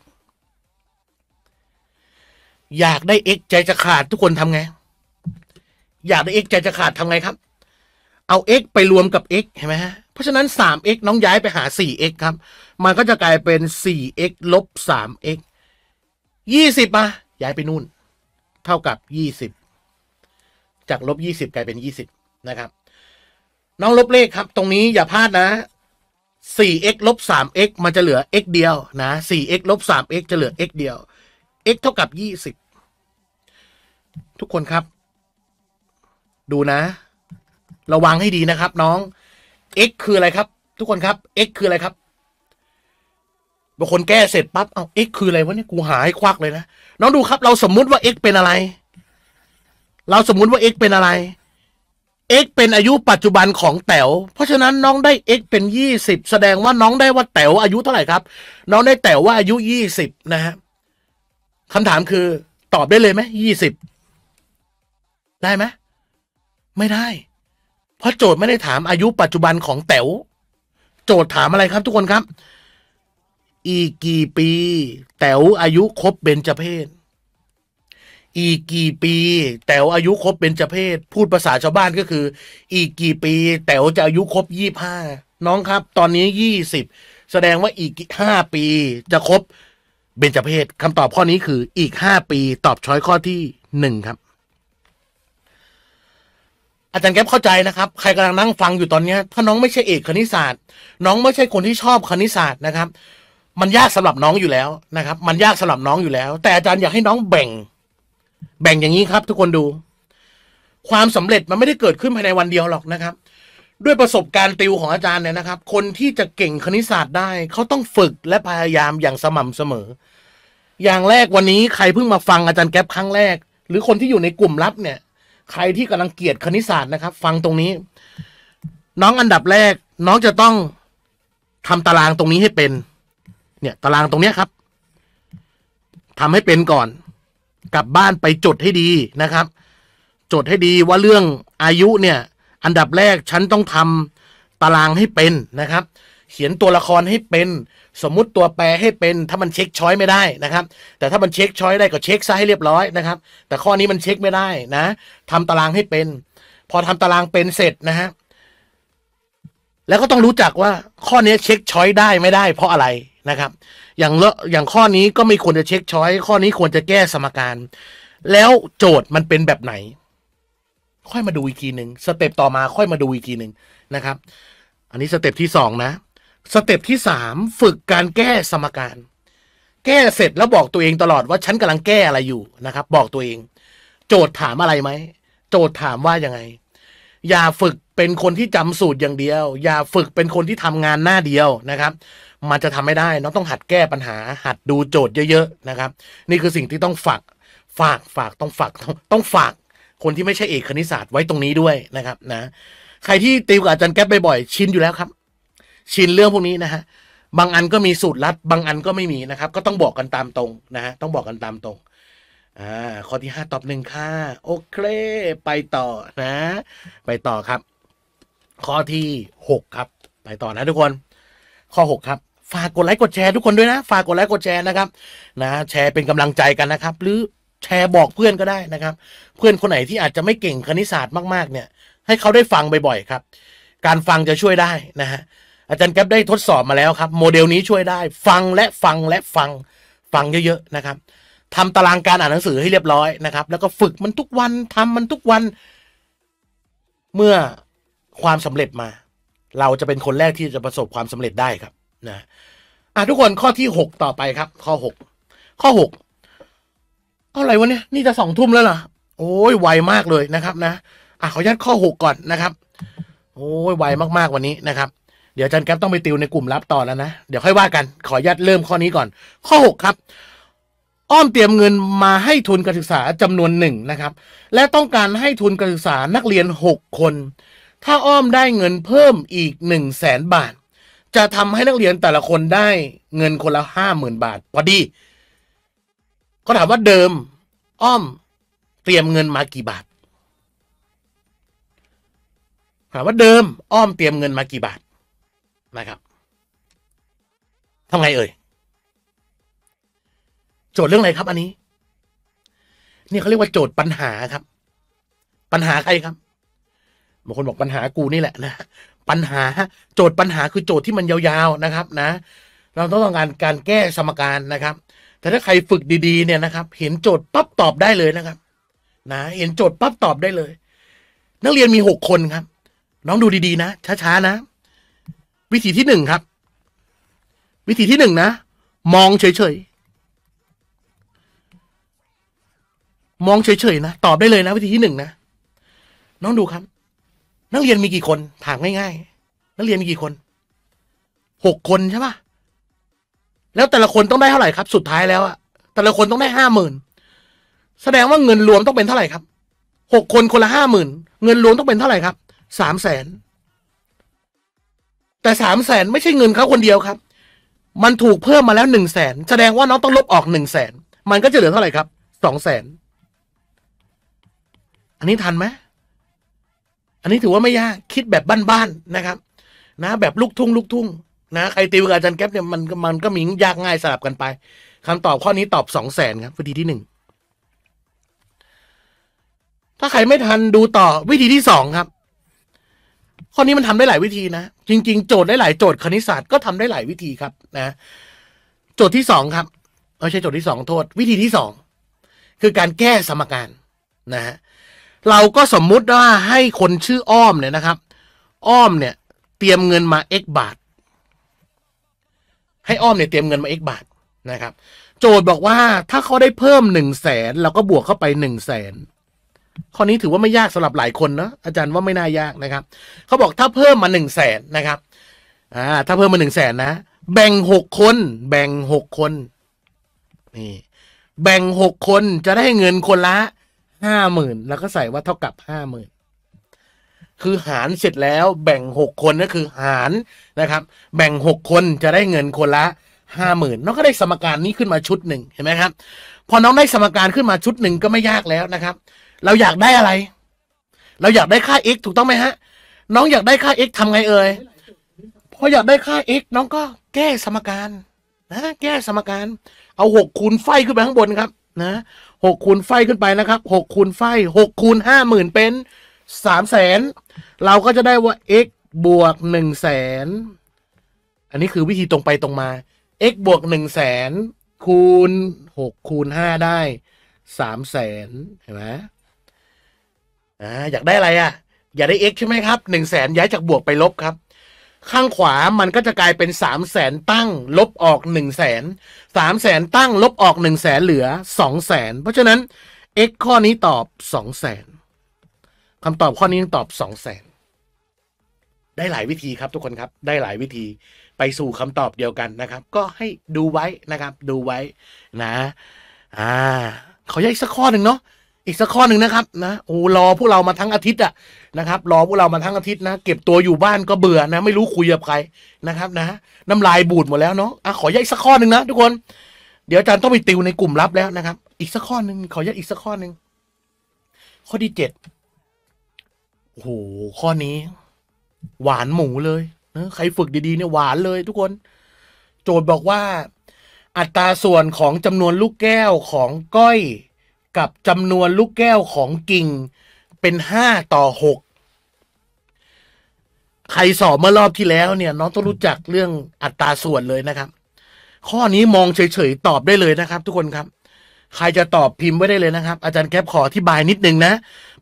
อยากได้ x ใจ จะขาดทุกคนทำไง อยากได้ x ใจ จะขาดทำไง ครับ เอา x ไปรวมกับ x เห็นไหมฮะเพราะฉะนั้น 3x น้องย้ายไปหา 4x ครับ มัน ก็จะกลายเป็น 4x ลบ 3x ิบมาย้ายไปนู่นเท่ากับยี่สิบจากลบยี่สิบกลาย เป็นยี่สิบนะครับ น้องลบเลขครับ ตรงนี้อย่าพลาดนะ 4x ลบ 3x มันจะเหลือ x เดียวนะ 4x ลบ 3x จะเหลือ x เดียว x เท่ากับยี่สิบทุกคนครับ ดูนะระวังให้ดีนะครับ น้อง x คืออะไรครับ ทุกคนครับ x คืออะไรครับบางคนแก้เสร็จปั๊บเอา x คืออะไรวะเนี่ยกูหายควักเลยนะน้องดูครับ เราสมมุติว่า x เป็นอะไร เราสมมุติว่า x เป็นอะไร x เป็นอายุปัจจุบันของแต๋วเพราะฉะนั้นน้องได้ x เป็นยี่สิบแสดงว่าน้องได้ว่าแต๋วอายุเท่าไหร่ครับ น้องได้แต๋วว่าอายุยี่สิบนะฮะคำถามคือ ตอบได้เลยไหมยี่สิบ ได้ไหม ไม่ได้ เพราะโจทย์ไม่ได้ถามอายุปัจจุบันของแต๋วโจทย์ถามอะไรครับทุกคนครับ อีกกี่ปี แต๋วอายุครบเบญจเพศ อีกกี่ปี แต๋วอายุครบเป็นจเพศ พูดภาษาชาวบ้านก็คือ อีกกี่ปี แต๋วจะอายุครบยี่ห้า น้องครับ ตอนนี้ยี่สิบ แสดงว่าอีกห้าปีจะครบเบญจเพศคำตอบข้อนี้คืออีกห้าปีตอบช้อยข้อที่หนึ่งครับ อาจารย์แก๊ปเข้าใจนะครับใครกำลังนั่งฟังอยู่ตอนนี้ถ้าน้องไม่ใช่เอกคณิตศาสตร์ น้องไม่ใช่คนที่ชอบคณิตศาสตร์นะครับ มันยากสำหรับน้องอยู่แล้วนะครับ มันยากสำหรับน้องอยู่แล้ว แต่อาจารย์อยากให้น้องแบ่ง แบ่งอย่างนี้ครับ ทุกคนดู ความสำเร็จมันไม่ได้เกิดขึ้นภายในวันเดียวหรอกนะครับ ด้วยประสบการณ์ติวของอาจารย์เนี่ยนะครับ คนที่จะเก่งคณิตศาสตร์ได้ เขาต้องฝึกและพยายามอย่างสม่ำเสมออย่างแรกวันนี้ใครเพิ่งมาฟังอาจารย์แก๊ปครั้งแรก หรือคนที่อยู่ในกลุ่มลับเนี่ย ใครที่กำลังเกลียดคณิตศาสตร์นะครับ ฟังตรงนี้ น้องอันดับแรกน้องจะต้องทำตารางตรงนี้ให้เป็น เนี่ยตารางตรงเนี้ยครับ ทำให้เป็นก่อน กลับบ้านไปจดให้ดีนะครับจดให้ดีว่าเรื่องอายุเนี่ย อันดับแรกฉันต้องทำตารางให้เป็นนะครับ เขียนตัวละครให้เป็นสมมุติตัวแปรให้เป็น ถ้ามันเช็คช้อยไม่ได้นะครับ แต่ถ้ามันเช็คช้อยได้ ก็เช็คซะให้เรียบร้อยนะครับ แต่ข้อนี้มันเช็คไม่ได้นะ ทำตารางให้เป็น พอทำตารางเป็นเสร็จนะฮะแล้วก็ต้องรู้จักว่าข้อนี้เช็คช้อยได้ไม่ได้เพราะอะไรนะครับ อย่างละอย่างข้อนี้ก็ไม่ควรจะเช็คช้อยข้อนี้ควรจะแก้สมการ แล้วโจทย์มันเป็นแบบไหน ค่อยมาดูอีกทีหนึ่งสเต็ปต่อมา ค่อยมาดูอีกทีหนึ่งนะครับ อันนี้สเต็ปที่สองนะสเต็ปที่สามฝึกการแก้สมการ แก้เสร็จแล้วบอกตัวเองตลอดว่าฉันกำลังแก้อะไรอยู่นะครับบอกตัวเอง โจทย์ถามอะไรไหมโจทย์ถามว่ายังไง อย่าฝึกเป็นคนที่จำสูตรอย่างเดียว อย่าฝึกเป็นคนที่ทำงานหน้าเดียวนะครับ มันจะทำไม่ได้น้องต้องหัดแก้ปัญหา หัดดูโจทย์เยอะ ๆนะครับ นี่คือสิ่งที่ต้องฝากฝากฝากต้องฝากต้องฝาก คนที่ไม่ใช่เอกคณิตศาสตร์ไว้ตรงนี้ด้วยนะครับนะ ใครที่ติวกับอาจารย์แก๊ปบ่อยๆชินอยู่แล้วครับชินเรื่องพวกนี้ นะฮะ บางอันก็มีสูตรลัด บางอันก็ไม่มีนะครับ ก็ต้องบอกกันตามตรงนะฮะ ต้องบอกกันตามตรง อ่า ข้อที่ห้าตอบหนึ่งค่ะ โอเค ไปต่อนะ ไปต่อครับ ข้อที่หกครับ ไปต่อนะ ทุกคน ข้อหกครับ ฝากกดไลค์กดแชร์ทุกคนด้วยนะ ฝากกดไลค์กดแชร์นะครับ นะ แชร์เป็นกำลังใจกันนะครับ หรือแชร์บอกเพื่อนก็ได้นะครับ เพื่อนคนไหนที่อาจจะไม่เก่งคณิตศาสตร์มากๆ เนี่ย ให้เขาได้ฟังบ่อยๆครับ การฟังจะช่วยได้นะฮะอาจารย์แก๊ปได้ทดสอบมาแล้ว ครับ โมเดลนี้ช่วยได้ ฟังและฟังและฟังฟังเยอะ ๆ นะครับทำตารางการอ่านหนังสือให้เรียบร้อยนะครับแล้วก็ฝึกมันทุกวันทำมันทุกวัน เมื่อความสำเร็จมา เราจะเป็นคนแรกที่จะประสบความสำเร็จได้ครับนะอ่ะทุกคนข้อที่หกต่อไปครับ ข้อหกข้อหกอะไรวะเนี่ยนี่จะสองทุ่มแล้วเหรอโอ้ยไวมากเลยนะครับนะอ่ะ ขอญาตข้อหกก่อนนะครับโอ้ยไวมากๆวันนี้นะครับเดี๋ยวอาจารย์แก๊ปต้องไปติวในกลุ่มลับต่อแล้วนะ เดี๋ยวค่อยว่ากันขอญาตเริ่มข้อนี้ก่อนข้อ 6 ครับ อ้อมเตรียมเงินมาให้ทุนการศึกษาจำนวนหนึ่งนะครับ และต้องการให้ทุนการศึกษานักเรียน 6 คน ถ้าอ้อมได้เงินเพิ่มอีก 1 0 0 0 0แสนบาท จะทำให้นักเรียนแต่ละคนได้เงินคนละห้าหมื่นบาทพอดีก็ถามว่าเดิมอ้อมเตรียมเงินมากี่บาทถามว่าเดิมอ้อมเตรียมเงินมากี่บาทนะครับ ทำไงเอ่ย โจทย์เรื่องอะไรครับ อันนี้นี่เขาเรียกว่า โจทย์ปัญหาครับ ปัญหาใครครับบางคน บอกปัญหากูนี่แหละนะปัญหาโจทย์ปัญหาคือโจทย์ที่มันยาว ๆ นะครับ นะเราต้องต้องการ การแก้สมการนะครับ แต่ถ้าใครฝึกดีๆ เนี่ยนะครับ เห็นโจทย์ปั๊บตอบได้เลยนะครับ นะเห็นโจทย์ปั๊บตอบได้เลยนักเรียนมีหกคนครับ น้องดูดีๆนะ ช้าๆนะวิธีที่หนึ่งครับ วิธี ที่หนึ่งนะมองเฉย ๆมอง เฉย ๆ นะ ตอบได้เลยนะวิธีที่หนึ่งนะ น้องดูครับ นักเรียนมีกี่คนถามง่าย ๆ นักเรียนมีกี่คนหกคนใช่ปะแล้วแต่ละคนต้องได้เท่าไหร่ครับ สุดท้ายแล้วอะแต่ละคนต้องได้ห้าหมื่นแสดงว่าเงินรวมต้องเป็นเท่าไหร่ครับหกคนคนละห้าหมื่นเงินรวมต้องเป็นเท่าไหร่ครับสามแสนแต่สามแสนไม่ใช่เงินเขาคนเดียวครับ มันถูกเพิ่มมาแล้วหนึ่งแสน แสดงว่าน้องต้องลบออกหนึ่งแสน มันก็จะเหลือเท่าไหร่ครับสองแสน อันนี้ทันไหมอันนี้ถือว่าไม่ยากคิดแบบบ้านๆนะครับนะแบบลูกทุ่งลูกทุ่งนะใครติวกับอาจารย์แก๊ปเนี่ยมันมันก็มียากง่ายสลับกันไป คำตอบข้อนี้ตอบสองแสนครับวิธีที่หนึ่งถ้าใครไม่ทันดูต่อวิธีที่สองครับข้อนี้มันทำได้หลายวิธีนะจริงๆ โจทย์ได้หลายโจทย์คณิตศาสตร์ก็ทำได้หลายวิธีครับนะโจทย์ที่สองครับไม่ใช่โจทย์ที่สองโทษวิธีที่สองคือการแก้สมการนะฮะเราก็สมมุติว่าให้คนชื่ออ้อมเนี่ยนะครับ อ้อมเนี่ย เตรียมเงินมา x บาท ให้อ้อมเนี่ยเตรียมเงินมา x บาทนะครับ โจทย์บอกว่าถ้าเขาได้เพิ่มหนึ่งแสนเราก็บวกเข้าไปหนึ่งแสนข้อนี้ถือว่าไม่ยากสำหรับหลายคนนะอาจารย์ว่าไม่น่ายากนะครับ เขาบอกถ้าเพิ่มมาหนึ่งแสนนะครับอ่าถ้าเพิ่มมาหนึ่งแสนนะ แบ่งหกคน แบ่งหกคนนี่แบ่งหกคนจะได้เงินคนละห้าหมื่นแล้วก็ใส่ว่าเท่ากับห้าหมื่นคือหารเสร็จแล้วแบ่งหกคนก็คือหารนะครับ แบ่งหกคนจะได้เงินคนละ ห้าหมื่นน้องก็ได้สมการนี้ขึ้นมาชุดหนึ่งเห็นไหมครับ พอน้องได้สมการขึ้นมาชุดหนึ่งก็ไม่ยากแล้วนะครับเราอยากได้อะไร เราอยากได้ค่า x ถูกต้องไหมฮะ น้องอยากได้ค่า x ทำไงเอ่ยพออยากได้ค่า x น้องก็แก้สมการนะ แก้สมการ เอา 6 คูณไฟขึ้นไปข้างบนครับ นะหคูณไฟขึ้นไปนะครับ 6 คูณไฟ6คูณ 5 0 0หมื่นเป็น 3 0 0แสนเราก็จะได้ว่า x บวก1 0 0 0 0แสนอันนี้คือวิธีตรงไปตรงมา x บวก1 0 0 0 0แสนคูณ6คูณ5ได้ 3 0 0แสนเห็นไหมอ่าอยากได้อะไรอ่ะ อยากได้ x ใช่ไหมครับหนึ่งแสนย้ายจากบวกไปลบครับ ข้างขวามันก็จะกลายเป็นสามแสนตั้งลบออกหนึ่งแสนสามแสนตั้งลบออกหนึ่งแสนเหลือสองแสนเพราะฉะนั้น x ข้อนี้ตอบสองแสนคำตอบข้อนี้ตอบสองแสนได้หลายวิธีครับทุกคนครับได้หลายวิธีไปสู่คำตอบเดียวกันนะครับก็ให้ดูไว้นะครับดูไว้นะอ่าเขอแยกสักข้อหนึ่งเนาะอีกสักข้อหนึ่งนะครับ นะโอ้รอพวกเรามาทั้งอาทิตย์ อ่ะ นะครับ รอพวกเรามาทั้งอาทิตย์นะเก็บตัวอยู่บ้านก็เบื่อนะไม่รู้คุยกับใครนะครับ นะ น้ำลายบูดหมดแล้วเนาะอ่ะขอแยกสักข้อหนึ่งนะทุกคน เดี๋ยวอาจารย์ต้องไปติวในกลุ่มลับแล้วนะครับ อีกสักข้อหนึ่งขอแยกอีกสักข้อหนึ่งข้อที่เจ็ดโอ้โหข้อนี้หวานหมูเลย นะใครฝึกดีๆเนี่ยหวานเลย ทุกคน โจทย์บอกว่า อัตราส่วนของจำนวนลูกแก้วของก้อยกับจำนวนลูกแก้วของกิ่ง เป็นห้าต่อหก ใคร สอบ เมื่อรอบที่แล้วเนี่ยน้องต้องรู้จักเรื่องอัตราส่วนเลยนะครับ ข้อนี้มองเฉยๆตอบ ได้ เลยนะครับ ทุกคนครับ ใครจะตอบพิมพ์ไว้ได้เลยนะครับ อาจารย์แก๊ปขออธิบายนิดนึงนะ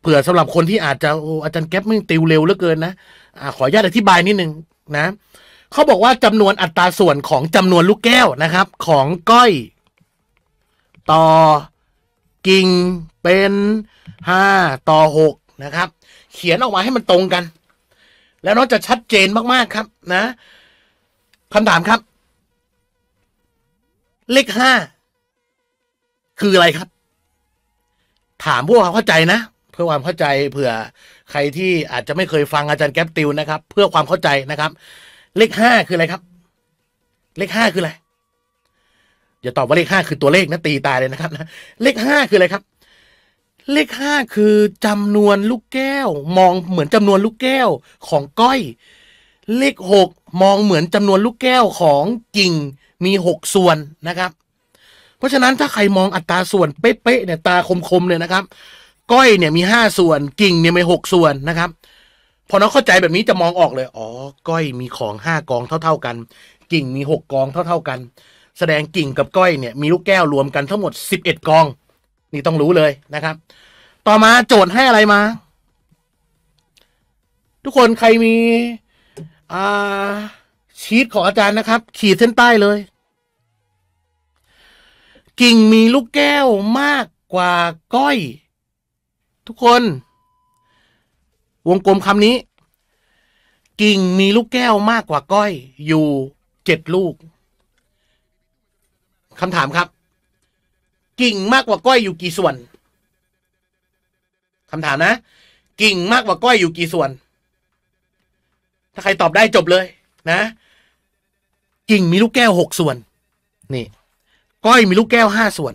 เผื่อสำหรับคนที่อาจจะโอ้อาจารย์แก๊ปมึงติวเร็วเหลือเกินนะอขออนุญาตอธิบายนิดนึงนะเขาบอกว่าจำนวนอัตราส่วนของจำนวนลูกแก้วนะครับ ของก้อยต่อกิ่งเป็นห้าต่อหกนะครับ เขียนออกมาให้มันตรงกัน แล้วน้องจะชัดเจนมากๆครับ นะคำถามครับ เลขห้าคืออะไรครับ ถามพวกเขาเข้าใจนะเพื่อความเข้าใจ เผื่อใครที่อาจจะไม่เคยฟังอาจารย์แก๊ปติวนะครับเพื่อความเข้าใจนะครับ เลขห้าคืออะไรครับ เลขห้าคืออะไร่าตอบว่าเลขห้าคือตัวเลขนะตีตายเลยนะครับนะเลขห้าคือ อะไรครับ เลขห้าคือจำนวนลูกแก้ว มองเหมือนจำนวนลูกแก้วของก้อยเลขหกมองเหมือนจำนวนลูกแก้วของกิ่งมีหกส่วนนะครับ เพราะฉะนั้นถ้าใครมองอัตราส่วนเป๊ะๆเนี่ยตาคมๆเลยนะครับ ก้อยเนี่ยมีห้าส่วนกิ่งเนี่ยมีหกส่วนนะครับพอนราเข้าใจแบบนี้จะมองออกเลยอ๋อก้อยมีของห้ากองเท่าๆกันกิ่งมีหกกองเท่าๆกันแสดงกิ่งกับก้อยเนี่ยมีลูกแก้วรวมกันทั้งหมด11กองนี่ต้องรู้เลยนะครับ ต่อมาโจทย์ให้อะไรมา ทุกคนใครมีอาชีตของอาจารย์นะครับขีดเส้นใต้เลย กิ่งมีลูกแก้วมากกว่าก้อย ทุกคน วงกลมคำนี้ กิ่งมีลูกแก้วมากกว่าก้อยอยู่เจ็ดลูกคำถามครับ กิ่งมากกว่าก้อย อยู่กี่ส่วน คำถามนะ กิ่งมากกว่าก้อย อยู่กี่ส่วน ถ้าใครตอบได้จบเลย นะ กิ่งมีลูกแก้วหกส่วน นี่ ก้อย มีลูกแก้วห้าส่วน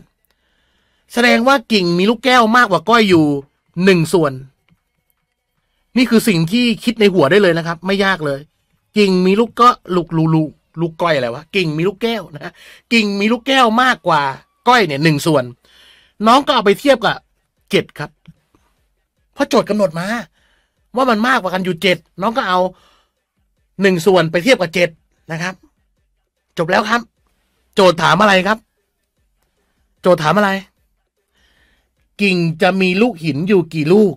แสดงว่ากิ่งมีลูกแก้วมากกว่าก้อยอยู่หนึ่งส่วน นี่คือสิ่งที่คิดในหัวได้เลยนะครับ ไม่ยากเลย กิ่งมีลูกก็ลูกลูลูกลูกก้อยอะไรวะกิ่งมีลูกแก้วนะกิ่งมีลูกแก้วมากกว่า ก้อยเนี่ยหนึ่งส่วน น้องก็เอาไปเทียบกับเจ็ดครับ เพราะโจทย์กำหนดมา ว่ามันมากกว่ากันอยู่เจ็ดน้องก็เอาหนึ่งส่วนไปเทียบกับเจ็ดนะครับ จบแล้วครับ โจทย์ถามอะไรครับ โจทย์ถามอะไร กิ่งจะมีลูกหินอยู่กี่ลูก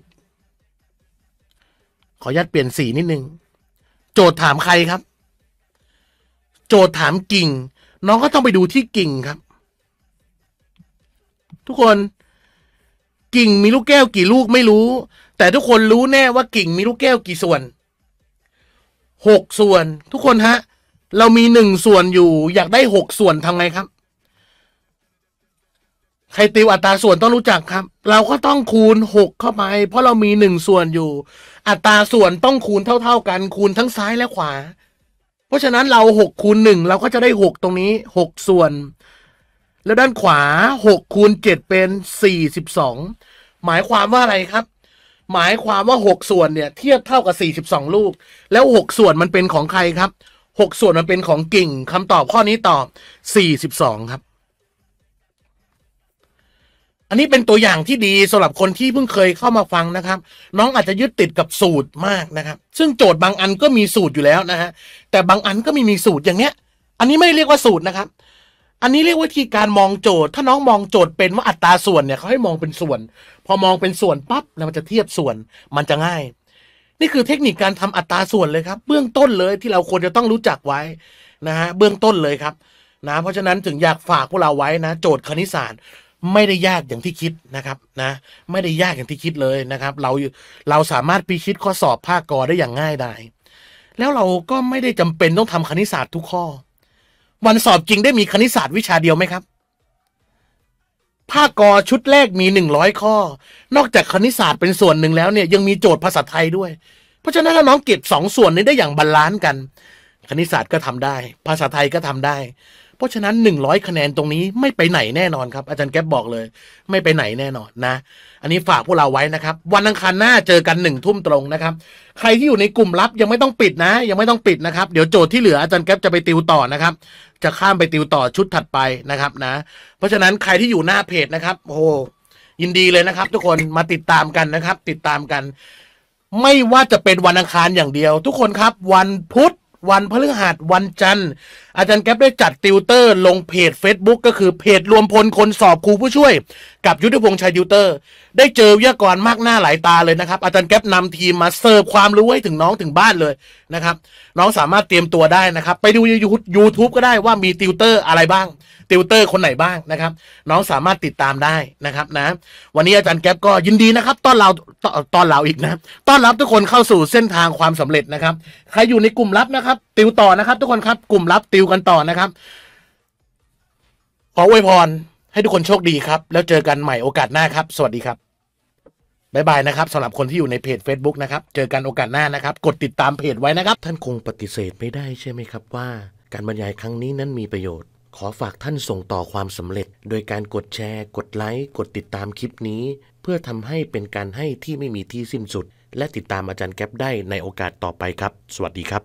ขออนุญาตเปลี่ยนสีนิด นึง โจทย์ถามใครครับโจทย์ถามกิ่งน้องก็ต้องไปดูที่กิ่งครับ ทุกคน กิ่งมีลูกแก้วกี่ลูกไม่รู้ แต่ทุกคนรู้แน่ว่ากิ่งมีลูกแก้วกี่ส่วนหกส่วน ทุกคนฮะเรามีหนึ่งส่วนอยู่อยากได้หกส่วนทำไงครับ ใครติวอัตราส่วนต้องรู้จักครับ เราก็ต้องคูณหกเข้าไป เพราะเรามีหนึ่งส่วนอยู่ อัตราส่วนต้องคูณเท่าๆกันคูณทั้งซ้ายและขวาเพราะฉะนั้นเราหกคูณหนึ่งเราก็จะได้หกตรงนี้หกส่วน แล้วด้านขวาหกคูณเจ็ดเป็นสี่สิบสองหมายความว่าอะไรครับ หมายความว่าหกส่วนเนี่ยเทียบเท่ากับสี่สิบสองลูก แล้วหกส่วนมันเป็นของใครครับหกส่วนมันเป็นของกิ่งคำตอบข้อนี้ตอบสี่สิบสองครับอันนี้เป็นตัวอย่างที่ดีสำหรับคนที่เพิ่งเคยเข้ามาฟังนะครับ น้องอาจจะยึดติดกับสูตรมากนะครับ ซึ่งโจทย์บางอันก็มีสูตรอยู่แล้วนะฮะ แต่บางอันก็มีมีสูตรอย่างเนี้ย อันนี้ไม่เรียกว่าสูตรนะครับ อันนี้เรียกวิธีการมองโจทย์ ถ้าน้องมองโจทย์เป็นว่าอัตราส่วนเนี่ยเขาให้มองเป็นส่วน พอมองเป็นส่วนปั๊บแล้วมันจะเทียบส่วนมันจะง่าย นี่คือเทคนิคการทำอัตราส่วนเลยครับ เบื้องต้นเลยที่เราควรจะต้องรู้จักไว้นะฮะเบื้องต้นเลยครับนะเพราะฉะนั้นถึงอยากฝากพวกเราไว้นะ โจทย์คณิตศาสตร์ไม่ได้ยากอย่างที่คิดนะครับนะไม่ได้ยากอย่างที่คิดเลยนะครับ เราเราสามารถพิชิตข้อสอบภาคกอได้อย่างง่ายดาย แล้วเราก็ไม่ได้จำเป็นต้องทำคณิตศาสตร์ทุกข้อ วันสอบจริงได้มีคณิตศาสตร์วิชาเดียวไหมครับภาคกอชุดแรกมีหนึ่งร้อยข้อ นอกจากคณิตศาสตร์เป็นส่วนหนึ่งแล้วเนี่ย ยังมีโจทย์ภาษาไทยด้วย เพราะฉะนั้นถ้าน้องเก็บสองส่วนนี้ได้อย่างบาลานซ์กัน คณิตศาสตร์ก็ทำได้ ภาษาไทยก็ทำได้ราะฉะนั้น100คะแนนตรงนี้ไม่ไปไหนแน่นอนครับอาจารย์แก๊บบอกเลย ไม่ไปไหนแน่นอนนะ อันนี้ฝากพวกเราไว้นะครับ วันอังคารหน้าเจอกันหนึ่งทุ่มตรงนะครับ ใครที่อยู่ในกลุ่มลับยังไม่ต้องปิดนะ ยังไม่ต้องปิดนะครับเดี๋ยวโจทย์ที่เหลืออาจารย์แก๊บจะไปติวต่อนะครับ จะข้ามไปติวต่อชุดถัดไปนะครับนะ เพราะฉะนั้นใครที่อยู่หน้าเพจนะครับโอ้ยินดีเลยนะครับ ทุกคนมาติดตามกันนะครับ ติดตามกัน ไม่ว่าจะเป็นวันอังคารอย่างเดียว ทุกคนครับวันพุธวันพฤหัสวันจันทร์อาจารย์แก๊ปได้จัดติวเตอร์ ลงเพจ Facebook ก็คือเพจรวมพลคนสอบ ครู ผู้ช่วยกับยุทธพงษ์ชัยดิวเตอร์ ได้เจอวิทยากรมากหน้าหลายตาเลยนะครับ อาจารย์แก๊ปนำทีมมาเสิร์ฟความรู้ให้ถึงน้องถึงบ้านเลยนะครับ น้องสามารถเตรียมตัวได้นะครับไปดูยูทูบก็ได้ว่ามีติวเตอร์อะไรบ้างติวเตอร์คนไหนบ้างนะครับ น้องสามารถติดตามได้นะครับนะ วันนี้อาจารย์แก๊ปก็ยินดีนะครับต้อนเราต้อนเราอีกนะต้อนรับทุกคนเข้าสู่เส้นทางความสำเร็จนะครับใครอยู่ในกลุ่มลับนะครับ ติวต่อนะครับ ทุกคนครับ กลุ่มลับติวกันต่อนะครับ ขออวยพรให้ทุกคนโชคดีครับแล้วเจอกันใหม่โอกาสหน้าครับ สวัสดีครับบายบายนะครับสำหรับคนที่อยู่ในเพจ Facebook นะครับเจอกันโอกาสหน้านะครับ กดติดตามเพจไว้นะครับ ท่านคงปฏิเสธไม่ได้ใช่ไหมครับว่าการบรรยายครั้งนี้นั้นมีประโยชน์ ขอฝากท่านส่งต่อความสำเร็จ โดยการกดแชร์ กดไลค์กดติดตามคลิปนี้ เพื่อทำให้เป็นการให้ที่ไม่มีที่สิ้นสุด และติดตามอาจารย์แก๊ปได้ในโอกาสต่อไปครับ สวัสดีครับ